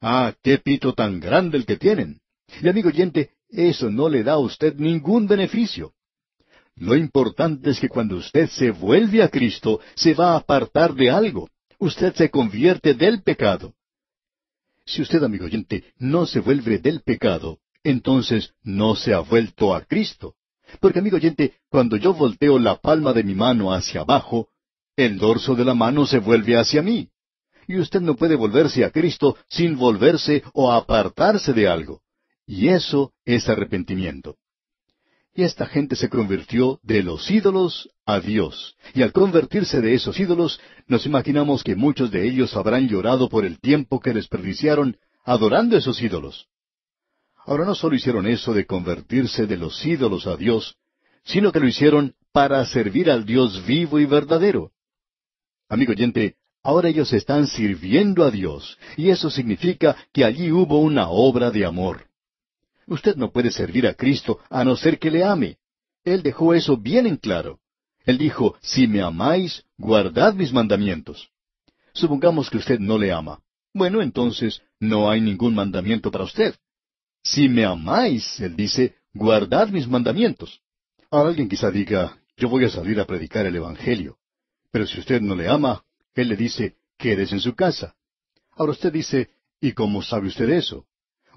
Ah, qué pito tan grande el que tienen. Y amigo oyente, eso no le da a usted ningún beneficio. Lo importante es que cuando usted se vuelve a Cristo, se va a apartar de algo. Usted se convierte del pecado. Si usted, amigo oyente, no se vuelve del pecado, entonces no se ha vuelto a Cristo. Porque, amigo oyente, cuando yo volteo la palma de mi mano hacia abajo, el dorso de la mano se vuelve hacia mí. Y usted no puede volverse a Cristo sin volverse o apartarse de algo. Y eso es arrepentimiento. Y esta gente se convirtió de los ídolos a Dios. Y al convertirse de esos ídolos, nos imaginamos que muchos de ellos habrán llorado por el tiempo que desperdiciaron adorando esos ídolos. Ahora no solo hicieron eso de convertirse de los ídolos a Dios, sino que lo hicieron para servir al Dios vivo y verdadero. Amigo oyente, ahora ellos están sirviendo a Dios, y eso significa que allí hubo una obra de amor. Usted no puede servir a Cristo a no ser que le ame. Él dejó eso bien en claro. Él dijo, si me amáis, guardad mis mandamientos. Supongamos que usted no le ama. Bueno, entonces no hay ningún mandamiento para usted. Si me amáis, él dice, guardad mis mandamientos. Ahora alguien quizá diga, yo voy a salir a predicar el Evangelio. Pero si usted no le ama, él le dice, quédese en su casa. Ahora usted dice, ¿y cómo sabe usted eso?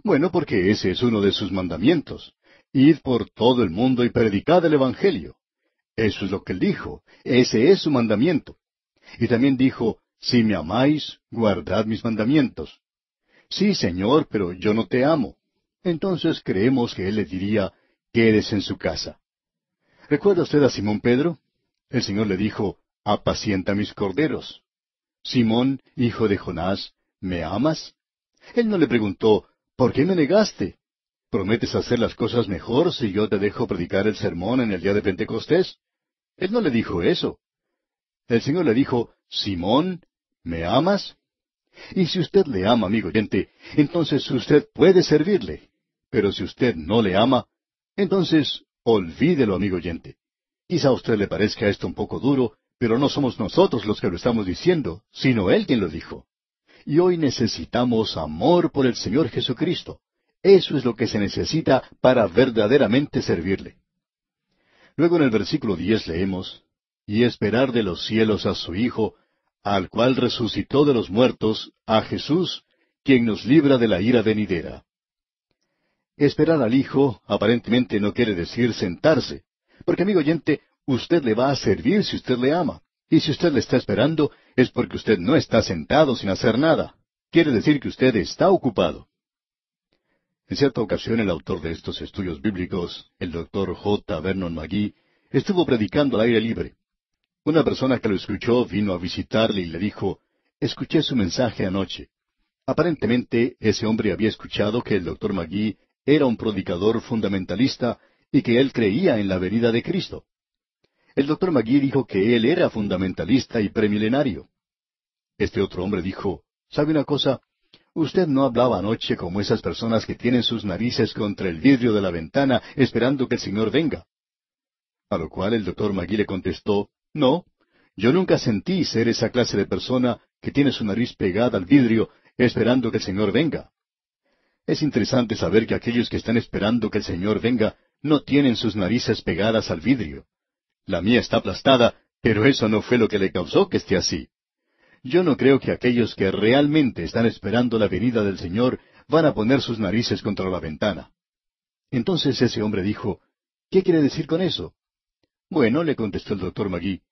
Bueno, porque ese es uno de sus mandamientos. Id por todo el mundo y predicad el Evangelio. Eso es lo que él dijo. Ese es su mandamiento. Y también dijo, si me amáis, guardad mis mandamientos. Sí, Señor, pero yo no te amo. Entonces creemos que él le diría, quedes en su casa. ¿Recuerda usted a Simón Pedro? El Señor le dijo, apacienta mis corderos. Simón, hijo de Jonás, ¿me amas? Él no le preguntó, ¿Por qué me negaste? ¿Prometes hacer las cosas mejor si yo te dejo predicar el sermón en el día de Pentecostés? Él no le dijo eso. El Señor le dijo, Simón, ¿me amas? Y si usted le ama, amigo oyente, entonces usted puede servirle. Pero si usted no le ama, entonces olvídelo, amigo oyente. Quizá a usted le parezca esto un poco duro, pero no somos nosotros los que lo estamos diciendo, sino Él quien lo dijo. Y hoy necesitamos amor por el Señor Jesucristo. Eso es lo que se necesita para verdaderamente servirle. Luego en el versículo diez leemos, y esperar de los cielos a su Hijo, al cual resucitó de los muertos, a Jesús, quien nos libra de la ira venidera. Esperar al Hijo aparentemente no quiere decir sentarse, porque amigo oyente, usted le va a servir si usted le ama, y si usted le está esperando, es porque usted no está sentado sin hacer nada. Quiere decir que usted está ocupado. En cierta ocasión el autor de estos estudios bíblicos, el doctor J. Vernon McGee, estuvo predicando al aire libre. Una persona que lo escuchó vino a visitarle y le dijo, escuché su mensaje anoche. Aparentemente ese hombre había escuchado que el doctor Magui era un predicador fundamentalista y que él creía en la venida de Cristo. El doctor Magui dijo que él era fundamentalista y premilenario. Este otro hombre dijo, ¿sabe una cosa? Usted no hablaba anoche como esas personas que tienen sus narices contra el vidrio de la ventana esperando que el Señor venga. A lo cual el doctor Magui le contestó, no, yo nunca sentí ser esa clase de persona que tiene su nariz pegada al vidrio esperando que el Señor venga. Es interesante saber que aquellos que están esperando que el Señor venga no tienen sus narices pegadas al vidrio. La mía está aplastada, pero eso no fue lo que le causó que esté así. Yo no creo que aquellos que realmente están esperando la venida del Señor van a poner sus narices contra la ventana. Entonces ese hombre dijo, ¿qué quiere decir con eso? Bueno, le contestó el doctor Magui,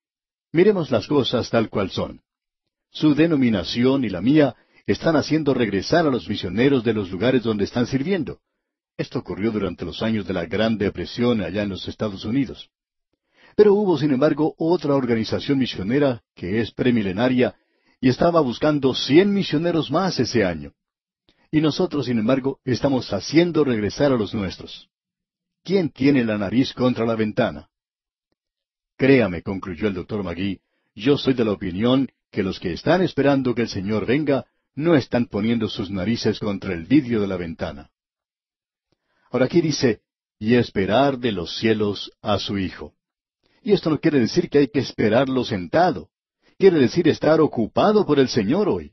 miremos las cosas tal cual son. Su denominación y la mía están haciendo regresar a los misioneros de los lugares donde están sirviendo. Esto ocurrió durante los años de la Gran Depresión allá en los Estados Unidos. Pero hubo, sin embargo, otra organización misionera que es premilenaria y estaba buscando cien misioneros más ese año. Y nosotros, sin embargo, estamos haciendo regresar a los nuestros. ¿Quién tiene la nariz contra la ventana? Créame, concluyó el doctor Magui, yo soy de la opinión que los que están esperando que el Señor venga no están poniendo sus narices contra el vidrio de la ventana. Ahora aquí dice, y esperar de los cielos a su Hijo. Y esto no quiere decir que hay que esperarlo sentado. Quiere decir estar ocupado por el Señor hoy.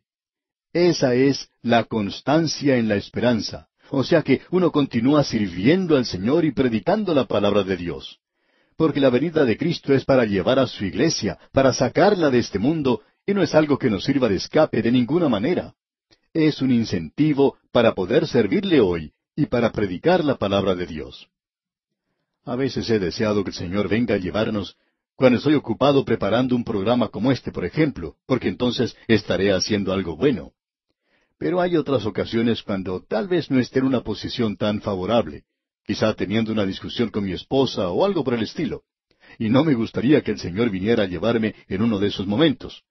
Esa es la constancia en la esperanza. O sea que uno continúa sirviendo al Señor y predicando la palabra de Dios. Porque la venida de Cristo es para llevar a su iglesia, para sacarla de este mundo, y no es algo que nos sirva de escape de ninguna manera. Es un incentivo para poder servirle hoy y para predicar la palabra de Dios. A veces he deseado que el Señor venga a llevarnos cuando estoy ocupado preparando un programa como este, por ejemplo, porque entonces estaré haciendo algo bueno. Pero hay otras ocasiones cuando tal vez no esté en una posición tan favorable, quizá teniendo una discusión con mi esposa o algo por el estilo. Y no me gustaría que el Señor viniera a llevarme en uno de esos momentos.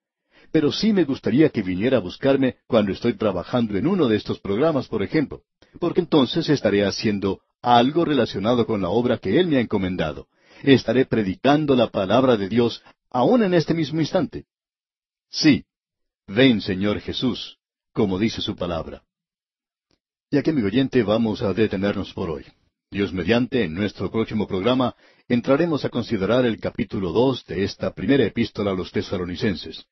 Pero sí me gustaría que viniera a buscarme cuando estoy trabajando en uno de estos programas, por ejemplo, porque entonces estaré haciendo algo relacionado con la obra que Él me ha encomendado. Estaré predicando la palabra de Dios aún en este mismo instante. Sí, ven Señor Jesús, como dice su palabra. Y aquí, mi oyente, vamos a detenernos por hoy. Dios mediante, en nuestro próximo programa, entraremos a considerar el capítulo dos de esta primera epístola a los tesalonicenses.